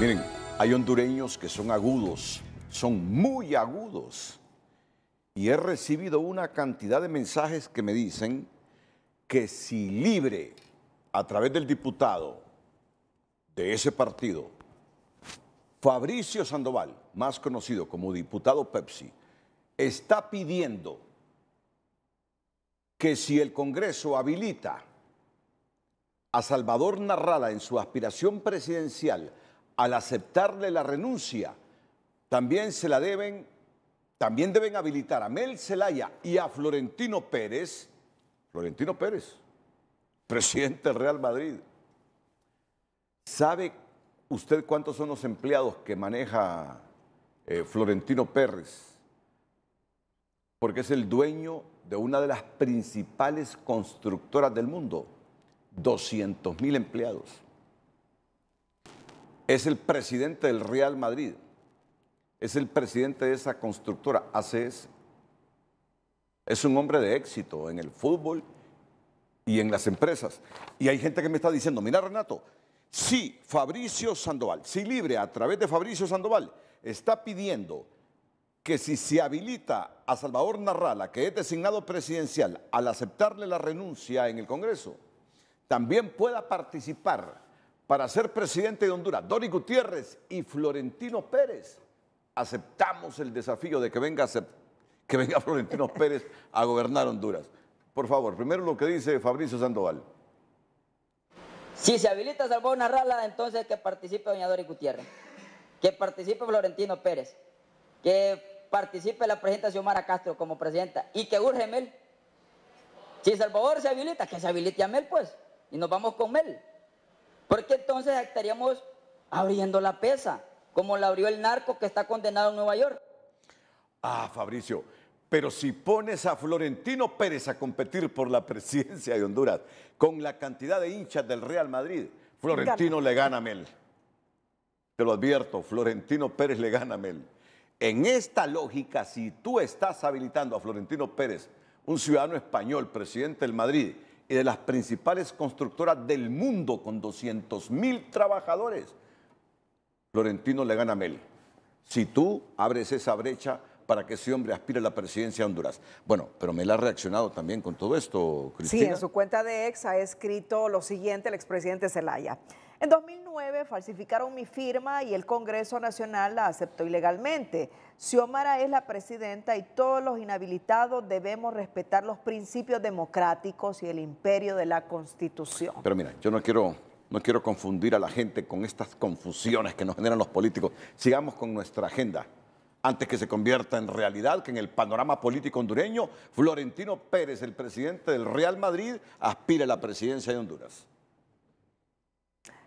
Miren, hay hondureños que son agudos, son muy agudos y he recibido una cantidad de mensajes que me dicen que si libre a través del diputado de ese partido, Fabricio Sandoval, más conocido como diputado Pepsi, está pidiendo que si el Congreso habilita a Salvador Narrada en su aspiración presidencial al aceptarle la renuncia, también se la deben también deben habilitar a Mel Zelaya y a Florentino Pérez, Florentino Pérez, presidente del Real Madrid. ¿Sabe usted cuántos son los empleados que maneja eh, Florentino Pérez? Porque es el dueño de una de las principales constructoras del mundo, 200 mil empleados. Es el presidente del Real Madrid es el presidente de esa constructora, ACS. Es un hombre de éxito en el fútbol y en las empresas. Y hay gente que me está diciendo, mira Renato, si Fabricio Sandoval, si Libre a través de Fabricio Sandoval está pidiendo que si se habilita a Salvador Narrala, que es designado presidencial, al aceptarle la renuncia en el Congreso, también pueda participar para ser presidente de Honduras Dori Gutiérrez y Florentino Pérez aceptamos el desafío de que venga, que venga [LAUGHS] Florentino Pérez a gobernar Honduras. Por favor, primero lo que dice Fabricio Sandoval. Si se habilita Salvador Narrala, entonces que participe Doña Dori Gutiérrez, que participe Florentino Pérez, que participe la presidenta Xiomara Castro como presidenta y que urge Mel. Si Salvador se habilita, que se habilite a Mel, pues, y nos vamos con Mel. Porque entonces estaríamos abriendo la pesa como la abrió el narco que está condenado en Nueva York. Ah, Fabricio, pero si pones a Florentino Pérez a competir por la presidencia de Honduras con la cantidad de hinchas del Real Madrid, Florentino le gana a Mel. Te lo advierto, Florentino Pérez le gana a Mel. En esta lógica, si tú estás habilitando a Florentino Pérez, un ciudadano español, presidente del Madrid y de las principales constructoras del mundo con 200 mil trabajadores, Florentino le gana a Si tú abres esa brecha para que ese hombre aspire a la presidencia de Honduras. Bueno, pero Mel ha reaccionado también con todo esto, Cristina. Sí, en su cuenta de ex ha escrito lo siguiente el expresidente Zelaya. En 2009 falsificaron mi firma y el Congreso Nacional la aceptó ilegalmente. Si Omar es la presidenta y todos los inhabilitados debemos respetar los principios democráticos y el imperio de la Constitución. Pero mira, yo no quiero no quiero confundir a la gente con estas confusiones que nos generan los políticos. Sigamos con nuestra agenda. Antes que se convierta en realidad que en el panorama político hondureño, Florentino Pérez, el presidente del Real Madrid, aspira a la presidencia de Honduras.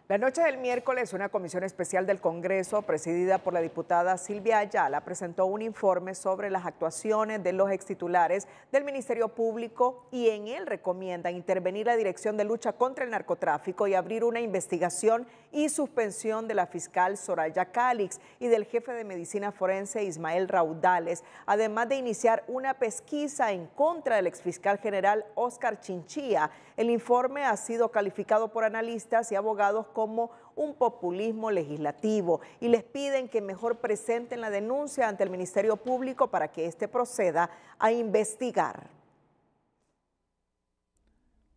La noche del miércoles, una comisión especial del Congreso, presidida por la diputada Silvia Ayala, presentó un informe sobre las actuaciones de los extitulares del Ministerio Público y en él recomienda intervenir la Dirección de Lucha contra el Narcotráfico y abrir una investigación y suspensión de la fiscal Soraya Calix y del jefe de Medicina Forense Ismael Raudales, además de iniciar una pesquisa en contra del exfiscal general Oscar Chinchilla el informe ha sido calificado por analistas y abogados como un populismo legislativo y les piden que mejor presenten la denuncia ante el Ministerio Público para que éste proceda a investigar.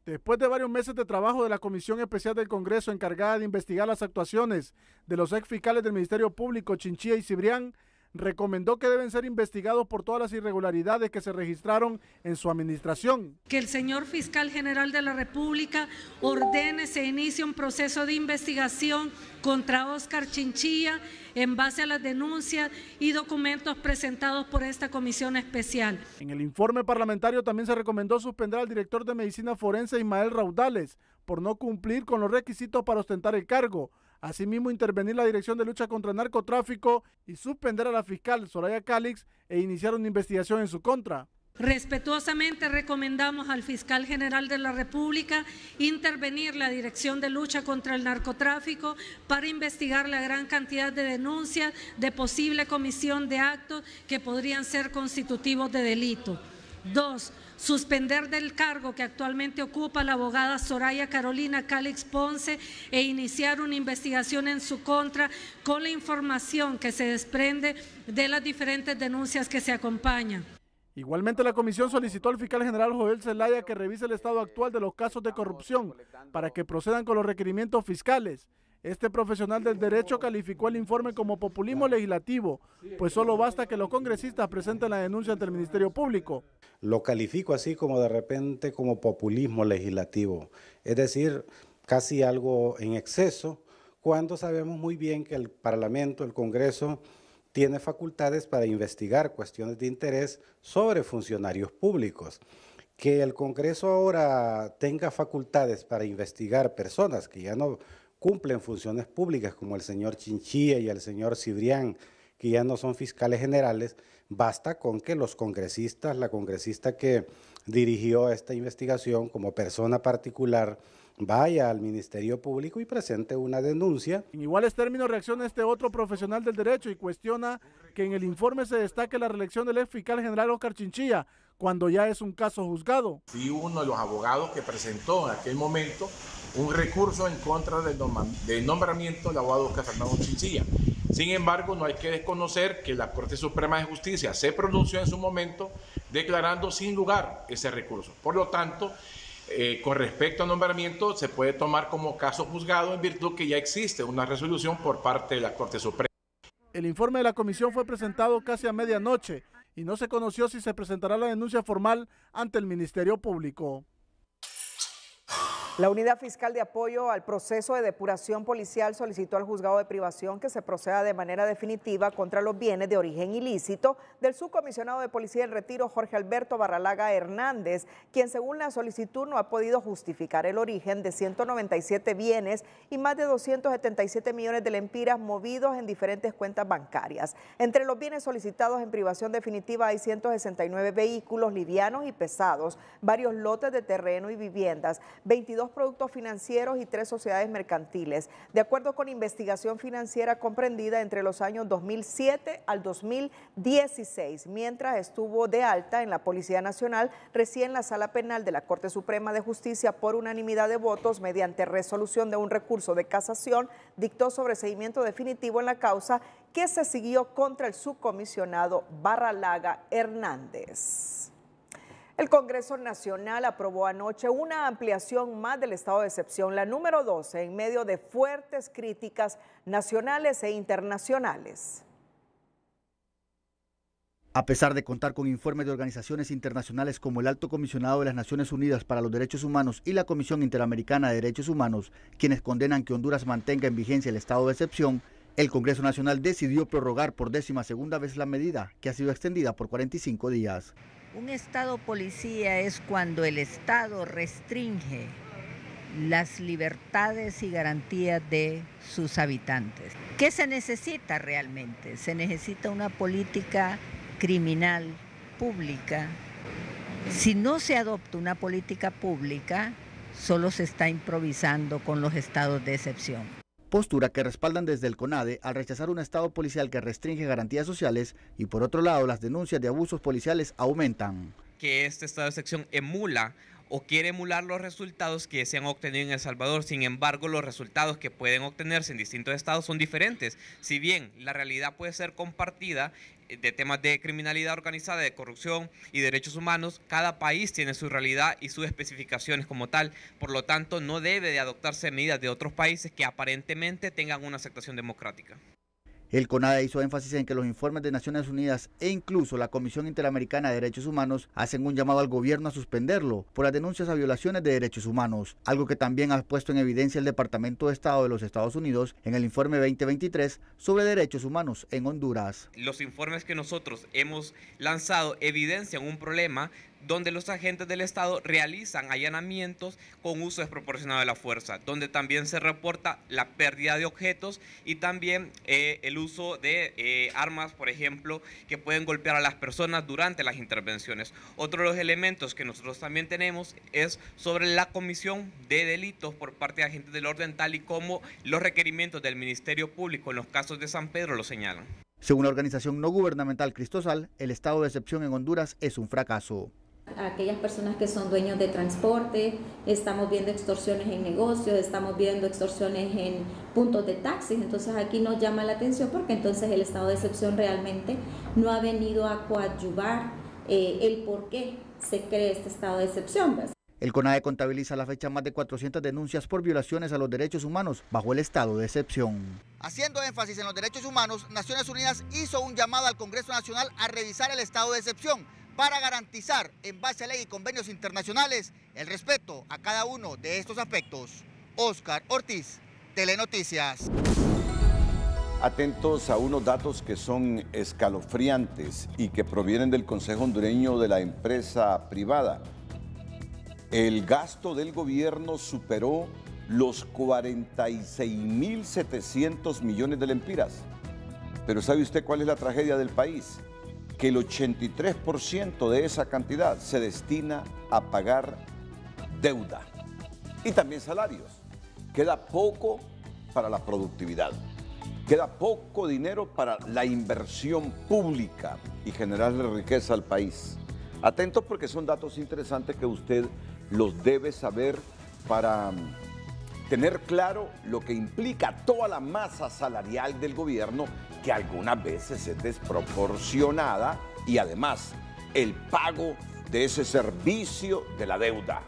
Después de varios meses de trabajo de la Comisión Especial del Congreso encargada de investigar las actuaciones de los ex fiscales del Ministerio Público Chinchilla y Cibrián, recomendó que deben ser investigados por todas las irregularidades que se registraron en su administración. Que el señor fiscal general de la República ordene se inicie un proceso de investigación contra Óscar Chinchilla en base a las denuncias y documentos presentados por esta comisión especial. En el informe parlamentario también se recomendó suspender al director de medicina forense Ismael Raudales por no cumplir con los requisitos para ostentar el cargo Asimismo, intervenir la Dirección de Lucha contra el Narcotráfico y suspender a la fiscal Soraya Calix e iniciar una investigación en su contra. Respetuosamente recomendamos al fiscal general de la República intervenir la Dirección de Lucha contra el Narcotráfico para investigar la gran cantidad de denuncias de posible comisión de actos que podrían ser constitutivos de delito. Dos, suspender del cargo que actualmente ocupa la abogada Soraya Carolina Calix Ponce e iniciar una investigación en su contra con la información que se desprende de las diferentes denuncias que se acompañan. Igualmente la comisión solicitó al fiscal general Joel Zelaya que revise el estado actual de los casos de corrupción para que procedan con los requerimientos fiscales este profesional del derecho calificó el informe como populismo legislativo, pues solo basta que los congresistas presenten la denuncia ante el Ministerio Público. Lo califico así como de repente como populismo legislativo, es decir, casi algo en exceso, cuando sabemos muy bien que el Parlamento, el Congreso, tiene facultades para investigar cuestiones de interés sobre funcionarios públicos. Que el Congreso ahora tenga facultades para investigar personas que ya no cumplen funciones públicas, como el señor Chinchilla y el señor Cibrián, que ya no son fiscales generales, basta con que los congresistas, la congresista que dirigió esta investigación como persona particular, vaya al Ministerio Público y presente una denuncia. En iguales términos reacciona este otro profesional del derecho y cuestiona que en el informe se destaque la reelección del ex fiscal general Oscar Chinchilla, cuando ya es un caso juzgado. Fui uno de los abogados que presentó en aquel momento un recurso en contra del nombramiento del abogado Oscar Fernando Chinchilla. Sin embargo, no hay que desconocer que la Corte Suprema de Justicia se pronunció en su momento declarando sin lugar ese recurso. Por lo tanto, eh, con respecto al nombramiento, se puede tomar como caso juzgado en virtud que ya existe una resolución por parte de la Corte Suprema. El informe de la comisión fue presentado casi a medianoche y no se conoció si se presentará la denuncia formal ante el Ministerio Público. La Unidad Fiscal de Apoyo al Proceso de Depuración Policial solicitó al juzgado de privación que se proceda de manera definitiva contra los bienes de origen ilícito del subcomisionado de Policía en Retiro, Jorge Alberto Barralaga Hernández, quien según la solicitud no ha podido justificar el origen de 197 bienes y más de 277 millones de lempiras movidos en diferentes cuentas bancarias. Entre los bienes solicitados en privación definitiva hay 169 vehículos livianos y pesados, varios lotes de terreno y viviendas, 22 productos financieros y tres sociedades mercantiles, de acuerdo con investigación financiera comprendida entre los años 2007 al 2016, mientras estuvo de alta en la Policía Nacional, recién la Sala Penal de la Corte Suprema de Justicia por unanimidad de votos mediante resolución de un recurso de casación, dictó sobreseimiento definitivo en la causa que se siguió contra el subcomisionado Barralaga Hernández. El Congreso Nacional aprobó anoche una ampliación más del estado de excepción, la número 12, en medio de fuertes críticas nacionales e internacionales. A pesar de contar con informes de organizaciones internacionales como el Alto Comisionado de las Naciones Unidas para los Derechos Humanos y la Comisión Interamericana de Derechos Humanos, quienes condenan que Honduras mantenga en vigencia el estado de excepción, el Congreso Nacional decidió prorrogar por décima segunda vez la medida, que ha sido extendida por 45 días. Un Estado policía es cuando el Estado restringe las libertades y garantías de sus habitantes. ¿Qué se necesita realmente? Se necesita una política criminal pública. Si no se adopta una política pública, solo se está improvisando con los estados de excepción postura que respaldan desde el CONADE al rechazar un Estado policial que restringe garantías sociales y por otro lado las denuncias de abusos policiales aumentan. Que este Estado de sección emula o quiere emular los resultados que se han obtenido en El Salvador. Sin embargo, los resultados que pueden obtenerse en distintos estados son diferentes. Si bien la realidad puede ser compartida, de temas de criminalidad organizada, de corrupción y derechos humanos, cada país tiene su realidad y sus especificaciones como tal. Por lo tanto, no debe de adoptarse medidas de otros países que aparentemente tengan una aceptación democrática. El CONADE hizo énfasis en que los informes de Naciones Unidas e incluso la Comisión Interamericana de Derechos Humanos hacen un llamado al gobierno a suspenderlo por las denuncias a violaciones de derechos humanos, algo que también ha puesto en evidencia el Departamento de Estado de los Estados Unidos en el informe 2023 sobre derechos humanos en Honduras. Los informes que nosotros hemos lanzado evidencian un problema donde los agentes del Estado realizan allanamientos con uso desproporcionado de la fuerza, donde también se reporta la pérdida de objetos y también eh, el uso de eh, armas, por ejemplo, que pueden golpear a las personas durante las intervenciones. Otro de los elementos que nosotros también tenemos es sobre la comisión de delitos por parte de agentes del orden, tal y como los requerimientos del Ministerio Público en los casos de San Pedro lo señalan. Según la organización no gubernamental Cristosal, el estado de excepción en Honduras es un fracaso aquellas personas que son dueños de transporte, estamos viendo extorsiones en negocios, estamos viendo extorsiones en puntos de taxis, entonces aquí nos llama la atención porque entonces el estado de excepción realmente no ha venido a coadyuvar eh, el por qué se cree este estado de excepción. El CONADE contabiliza a la fecha más de 400 denuncias por violaciones a los derechos humanos bajo el estado de excepción. Haciendo énfasis en los derechos humanos, Naciones Unidas hizo un llamado al Congreso Nacional a revisar el estado de excepción para garantizar, en base a ley y convenios internacionales, el respeto a cada uno de estos aspectos. Oscar Ortiz, Telenoticias. Atentos a unos datos que son escalofriantes y que provienen del Consejo Hondureño de la Empresa Privada. El gasto del gobierno superó los 46.700 millones de lempiras. Pero ¿sabe usted cuál es la tragedia del país? que el 83% de esa cantidad se destina a pagar deuda y también salarios. Queda poco para la productividad, queda poco dinero para la inversión pública y generarle riqueza al país. Atentos porque son datos interesantes que usted los debe saber para tener claro lo que implica toda la masa salarial del gobierno, que algunas veces es desproporcionada, y además el pago de ese servicio de la deuda.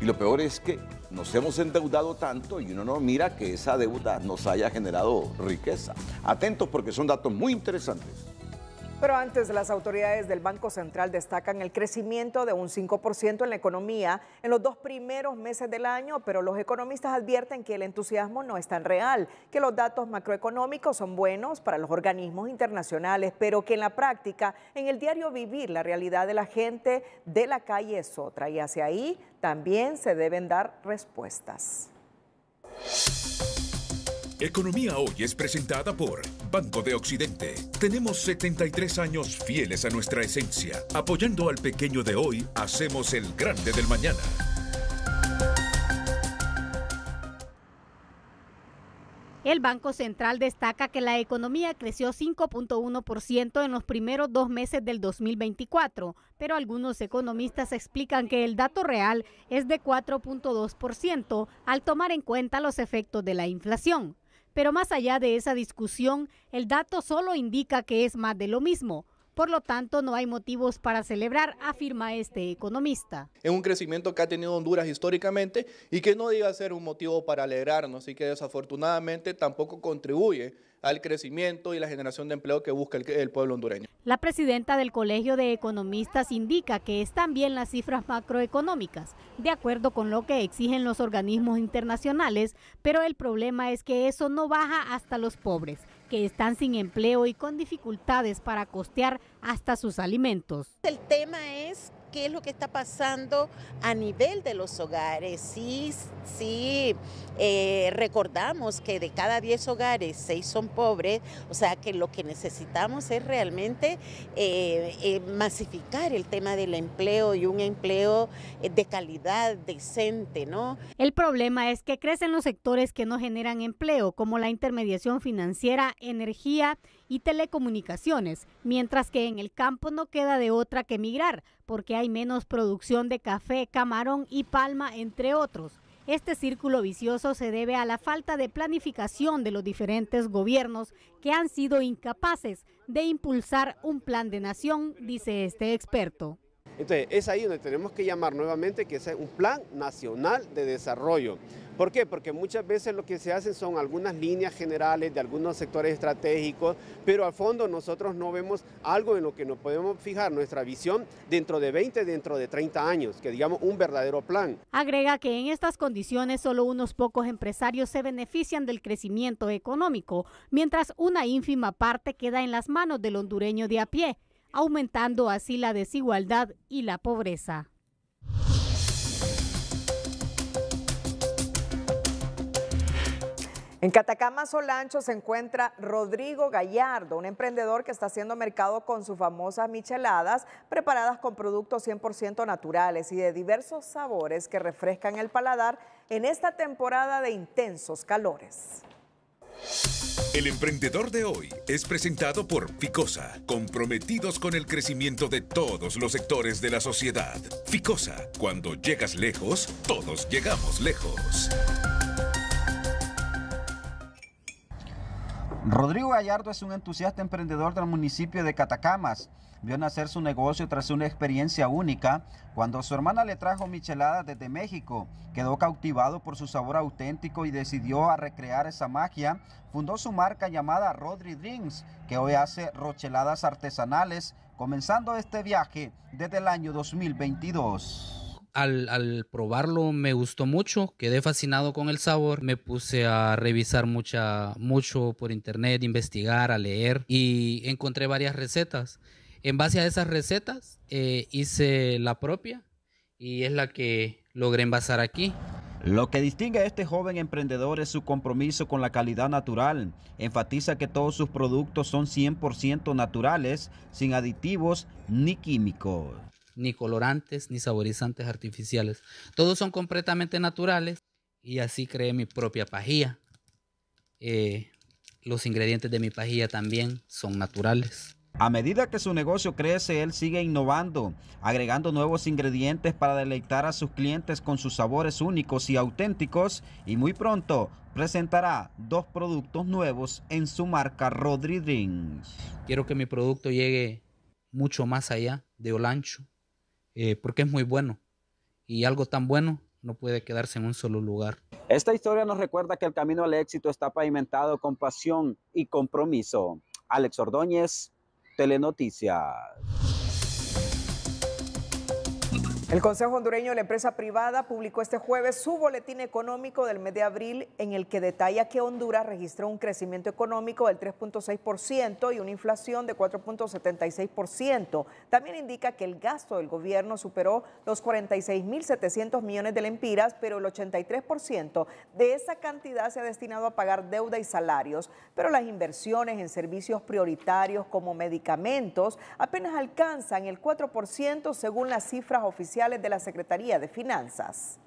Y lo peor es que nos hemos endeudado tanto y uno no mira que esa deuda nos haya generado riqueza. Atentos porque son datos muy interesantes. Pero antes, las autoridades del Banco Central destacan el crecimiento de un 5% en la economía en los dos primeros meses del año, pero los economistas advierten que el entusiasmo no es tan real, que los datos macroeconómicos son buenos para los organismos internacionales, pero que en la práctica, en el diario vivir, la realidad de la gente de la calle es otra y hacia ahí también se deben dar respuestas. Economía Hoy es presentada por Banco de Occidente. Tenemos 73 años fieles a nuestra esencia. Apoyando al pequeño de hoy, hacemos el grande del mañana. El Banco Central destaca que la economía creció 5.1% en los primeros dos meses del 2024, pero algunos economistas explican que el dato real es de 4.2% al tomar en cuenta los efectos de la inflación. Pero más allá de esa discusión, el dato solo indica que es más de lo mismo, por lo tanto, no hay motivos para celebrar, afirma este economista. Es un crecimiento que ha tenido Honduras históricamente y que no debe ser un motivo para alegrarnos y que desafortunadamente tampoco contribuye al crecimiento y la generación de empleo que busca el, el, pueblo hondureño. La presidenta del Colegio de Economistas indica que están bien las cifras macroeconómicas, de acuerdo con lo que exigen los organismos internacionales, pero el problema es que eso no baja hasta los pobres que están sin empleo y con dificultades para costear hasta sus alimentos. El tema es qué es lo que está pasando a nivel de los hogares. Sí, sí, eh, recordamos que de cada 10 hogares, 6 son pobres, o sea que lo que necesitamos es realmente eh, eh, masificar el tema del empleo y un empleo de calidad, decente, ¿no? El problema es que crecen los sectores que no generan empleo, como la intermediación financiera, energía y telecomunicaciones, mientras que en el campo no queda de otra que migrar, porque hay menos producción de café, camarón y palma, entre otros. Este círculo vicioso se debe a la falta de planificación de los diferentes gobiernos que han sido incapaces de impulsar un plan de nación, dice este experto. Entonces, es ahí donde tenemos que llamar nuevamente que es un plan nacional de desarrollo. ¿Por qué? Porque muchas veces lo que se hacen son algunas líneas generales de algunos sectores estratégicos, pero al fondo nosotros no vemos algo en lo que nos podemos fijar nuestra visión dentro de 20, dentro de 30 años, que digamos un verdadero plan. Agrega que en estas condiciones solo unos pocos empresarios se benefician del crecimiento económico, mientras una ínfima parte queda en las manos del hondureño de a pie, aumentando así la desigualdad y la pobreza. En Catacama Solancho se encuentra Rodrigo Gallardo, un emprendedor que está haciendo mercado con sus famosas micheladas preparadas con productos 100% naturales y de diversos sabores que refrescan el paladar en esta temporada de intensos calores. El emprendedor de hoy es presentado por Ficosa, comprometidos con el crecimiento de todos los sectores de la sociedad. Ficosa, cuando llegas lejos, todos llegamos lejos. Rodrigo Gallardo es un entusiasta emprendedor del municipio de Catacamas vio nacer su negocio tras una experiencia única cuando su hermana le trajo micheladas desde México. Quedó cautivado por su sabor auténtico y decidió recrear esa magia. Fundó su marca llamada Rodri Drinks, que hoy hace rocheladas artesanales, comenzando este viaje desde el año 2022. Al, probarlo me gustó mucho, quedé fascinado con el sabor, me puse a revisar mucha, mucho por internet, investigar, a leer y encontré varias recetas. En base a esas recetas eh, hice la propia y es la que logré envasar aquí. Lo que distingue a este joven emprendedor es su compromiso con la calidad natural. Enfatiza que todos sus productos son 100% naturales, sin aditivos ni químicos. Ni colorantes ni saborizantes artificiales. Todos son completamente naturales y así creé mi propia pajilla. Eh, los ingredientes de mi pajilla también son naturales. A medida que su negocio crece, él sigue innovando, agregando nuevos ingredientes para deleitar a sus clientes con sus sabores únicos y auténticos y muy pronto presentará dos productos nuevos en su marca Rodri Drinks. Quiero que mi producto llegue mucho más allá de Olancho, eh, porque es muy bueno y algo tan bueno no puede quedarse en un solo lugar. Esta historia nos recuerda que el camino al éxito está pavimentado con pasión y compromiso. Alex Ordóñez, Telenoticias. El Consejo Hondureño de la Empresa Privada publicó este jueves su boletín económico del mes de abril en el que detalla que Honduras registró un crecimiento económico del 3.6% y una inflación de 4.76%. También indica que el gasto del gobierno superó los 46.700 millones de lempiras, pero el 83% de esa cantidad se ha destinado a pagar deuda y salarios, pero las inversiones en servicios prioritarios como medicamentos apenas alcanzan el 4% según las cifras oficiales de la Secretaría de Finanzas.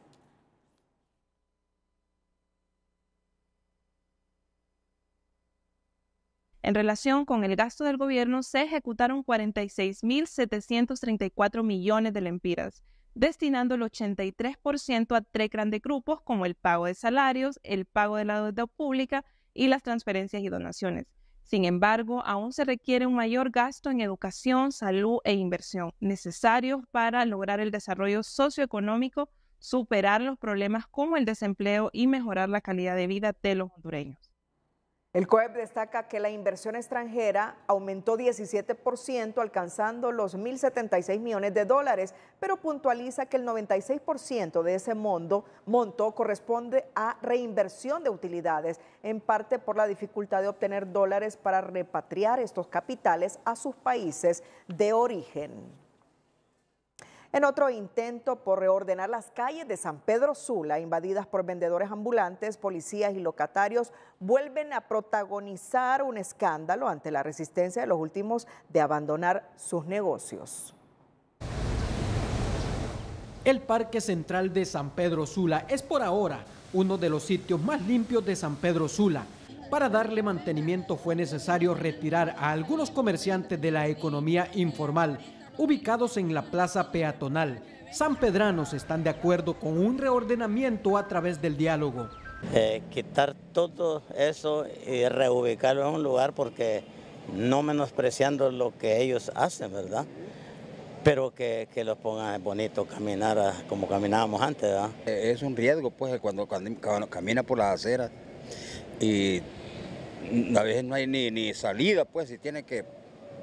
En relación con el gasto del gobierno, se ejecutaron 46.734 millones de lempiras, destinando el 83% a tres grandes grupos como el pago de salarios, el pago de la deuda pública y las transferencias y donaciones. Sin embargo, aún se requiere un mayor gasto en educación, salud e inversión necesarios para lograr el desarrollo socioeconómico, superar los problemas como el desempleo y mejorar la calidad de vida de los hondureños. El COEP destaca que la inversión extranjera aumentó 17%, alcanzando los 1.076 millones de dólares, pero puntualiza que el 96% de ese monto, monto corresponde a reinversión de utilidades, en parte por la dificultad de obtener dólares para repatriar estos capitales a sus países de origen. En otro intento por reordenar las calles de San Pedro Sula, invadidas por vendedores ambulantes, policías y locatarios, vuelven a protagonizar un escándalo ante la resistencia de los últimos de abandonar sus negocios. El Parque Central de San Pedro Sula es por ahora uno de los sitios más limpios de San Pedro Sula. Para darle mantenimiento fue necesario retirar a algunos comerciantes de la economía informal ubicados en la plaza peatonal. San Pedranos están de acuerdo con un reordenamiento a través del diálogo. Eh, quitar todo eso y reubicarlo en un lugar porque no menospreciando lo que ellos hacen, ¿verdad? Pero que, los pongan bonito caminar como caminábamos antes, ¿verdad? Eh, es un riesgo, pues, cuando, cuando, cuando camina por las aceras y a veces no hay ni, ni salida, pues, si tiene que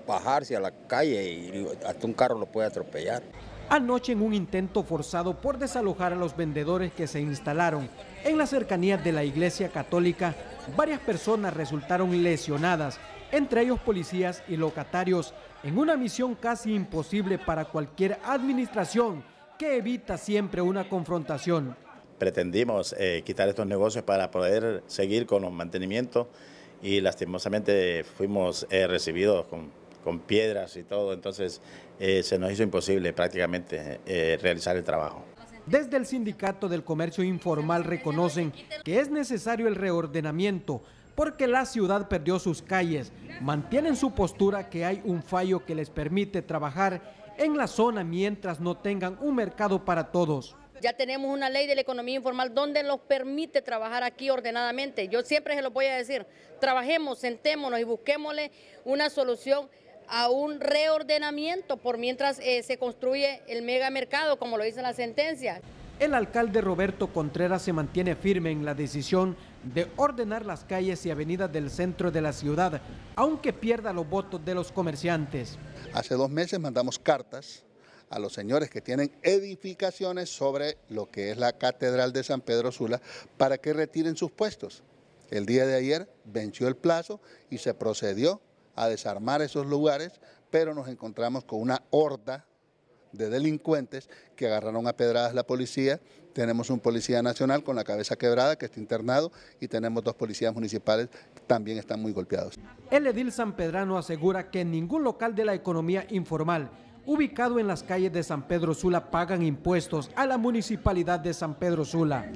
bajarse a la calle y hasta un carro lo puede atropellar. Anoche en un intento forzado por desalojar a los vendedores que se instalaron en la cercanías de la iglesia católica, varias personas resultaron lesionadas, entre ellos policías y locatarios, en una misión casi imposible para cualquier administración que evita siempre una confrontación. Pretendimos eh, quitar estos negocios para poder seguir con los mantenimientos y lastimosamente fuimos eh, recibidos con con piedras y todo, entonces eh, se nos hizo imposible prácticamente eh, realizar el trabajo. Desde el Sindicato del Comercio Informal reconocen que es necesario el reordenamiento porque la ciudad perdió sus calles. Mantienen su postura que hay un fallo que les permite trabajar en la zona mientras no tengan un mercado para todos. Ya tenemos una ley de la economía informal donde nos permite trabajar aquí ordenadamente. Yo siempre se lo voy a decir, trabajemos, sentémonos y busquémosle una solución a un reordenamiento por mientras eh, se construye el megamercado, como lo dice la sentencia. El alcalde Roberto Contreras se mantiene firme en la decisión de ordenar las calles y avenidas del centro de la ciudad, aunque pierda los votos de los comerciantes. Hace dos meses mandamos cartas a los señores que tienen edificaciones sobre lo que es la Catedral de San Pedro Sula para que retiren sus puestos. El día de ayer venció el plazo y se procedió a desarmar esos lugares, pero nos encontramos con una horda de delincuentes que agarraron a pedradas la policía. Tenemos un policía nacional con la cabeza quebrada que está internado y tenemos dos policías municipales que también están muy golpeados. El edil San Pedrano asegura que ningún local de la economía informal ubicado en las calles de San Pedro Sula pagan impuestos a la municipalidad de San Pedro Sula.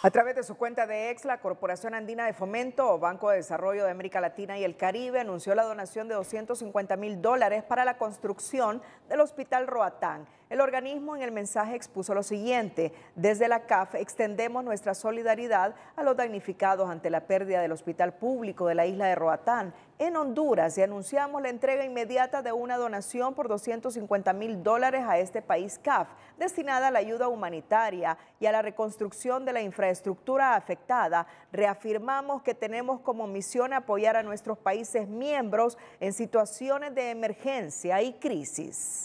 A través de su cuenta de ex, la Corporación Andina de Fomento o Banco de Desarrollo de América Latina y el Caribe anunció la donación de 250 mil dólares para la construcción del Hospital Roatán. El organismo en el mensaje expuso lo siguiente, desde la CAF extendemos nuestra solidaridad a los damnificados ante la pérdida del hospital público de la isla de Roatán en Honduras y anunciamos la entrega inmediata de una donación por 250 mil dólares a este país CAF, destinada a la ayuda humanitaria y a la reconstrucción de la infraestructura afectada. Reafirmamos que tenemos como misión apoyar a nuestros países miembros en situaciones de emergencia y crisis.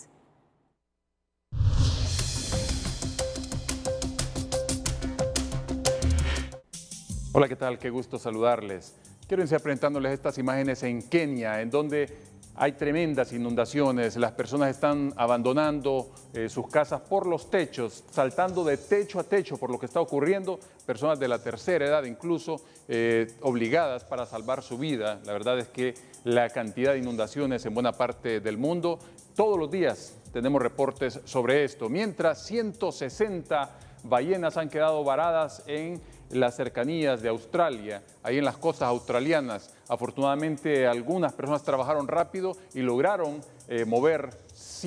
Hola, ¿qué tal? Qué gusto saludarles. Quiero iniciar presentándoles estas imágenes en Kenia, en donde hay tremendas inundaciones, las personas están abandonando eh, sus casas por los techos, saltando de techo a techo por lo que está ocurriendo, personas de la tercera edad incluso eh, obligadas para salvar su vida. La verdad es que la cantidad de inundaciones en buena parte del mundo, todos los días tenemos reportes sobre esto, mientras 160 ballenas han quedado varadas en las cercanías de Australia, ahí en las costas australianas. Afortunadamente algunas personas trabajaron rápido y lograron eh, mover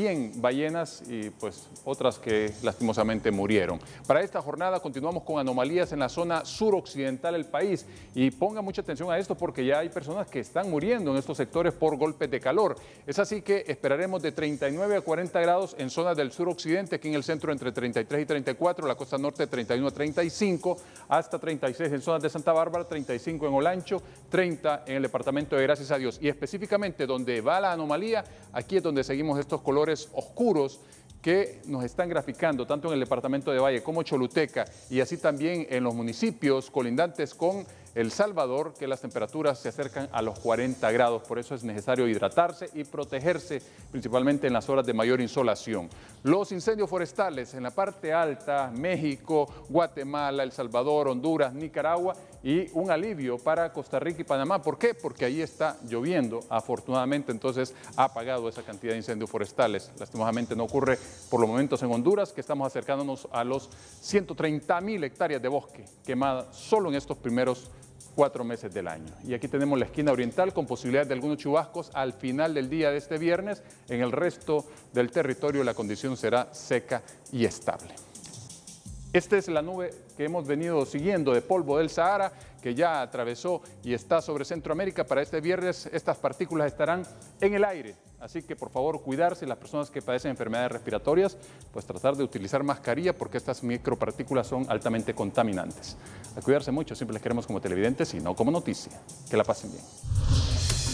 100 ballenas y pues otras que lastimosamente murieron. Para esta jornada continuamos con anomalías en la zona suroccidental del país y ponga mucha atención a esto porque ya hay personas que están muriendo en estos sectores por golpes de calor. Es así que esperaremos de 39 a 40 grados en zonas del suroccidente, aquí en el centro entre 33 y 34, la costa norte 31 a 35, hasta 36 en zonas de Santa Bárbara, 35 en Olancho, 30 en el departamento de Gracias a Dios y específicamente donde va la anomalía, aquí es donde seguimos estos colores oscuros que nos están graficando tanto en el departamento de Valle como Choluteca y así también en los municipios colindantes con el Salvador, que las temperaturas se acercan a los 40 grados, por eso es necesario hidratarse y protegerse, principalmente en las horas de mayor insolación. Los incendios forestales en la parte alta, México, Guatemala, El Salvador, Honduras, Nicaragua y un alivio para Costa Rica y Panamá. ¿Por qué? Porque ahí está lloviendo, afortunadamente, entonces ha apagado esa cantidad de incendios forestales. Lastimosamente no ocurre por los momentos en Honduras, que estamos acercándonos a los 130 mil hectáreas de bosque quemadas solo en estos primeros cuatro meses del año. Y aquí tenemos la esquina oriental con posibilidad de algunos chubascos al final del día de este viernes. En el resto del territorio la condición será seca y estable. Esta es la nube que hemos venido siguiendo de polvo del Sahara, que ya atravesó y está sobre Centroamérica. Para este viernes estas partículas estarán en el aire, Así que por favor cuidarse, las personas que padecen enfermedades respiratorias, pues tratar de utilizar mascarilla porque estas micropartículas son altamente contaminantes. A cuidarse mucho, siempre les queremos como televidentes y no como noticia. Que la pasen bien.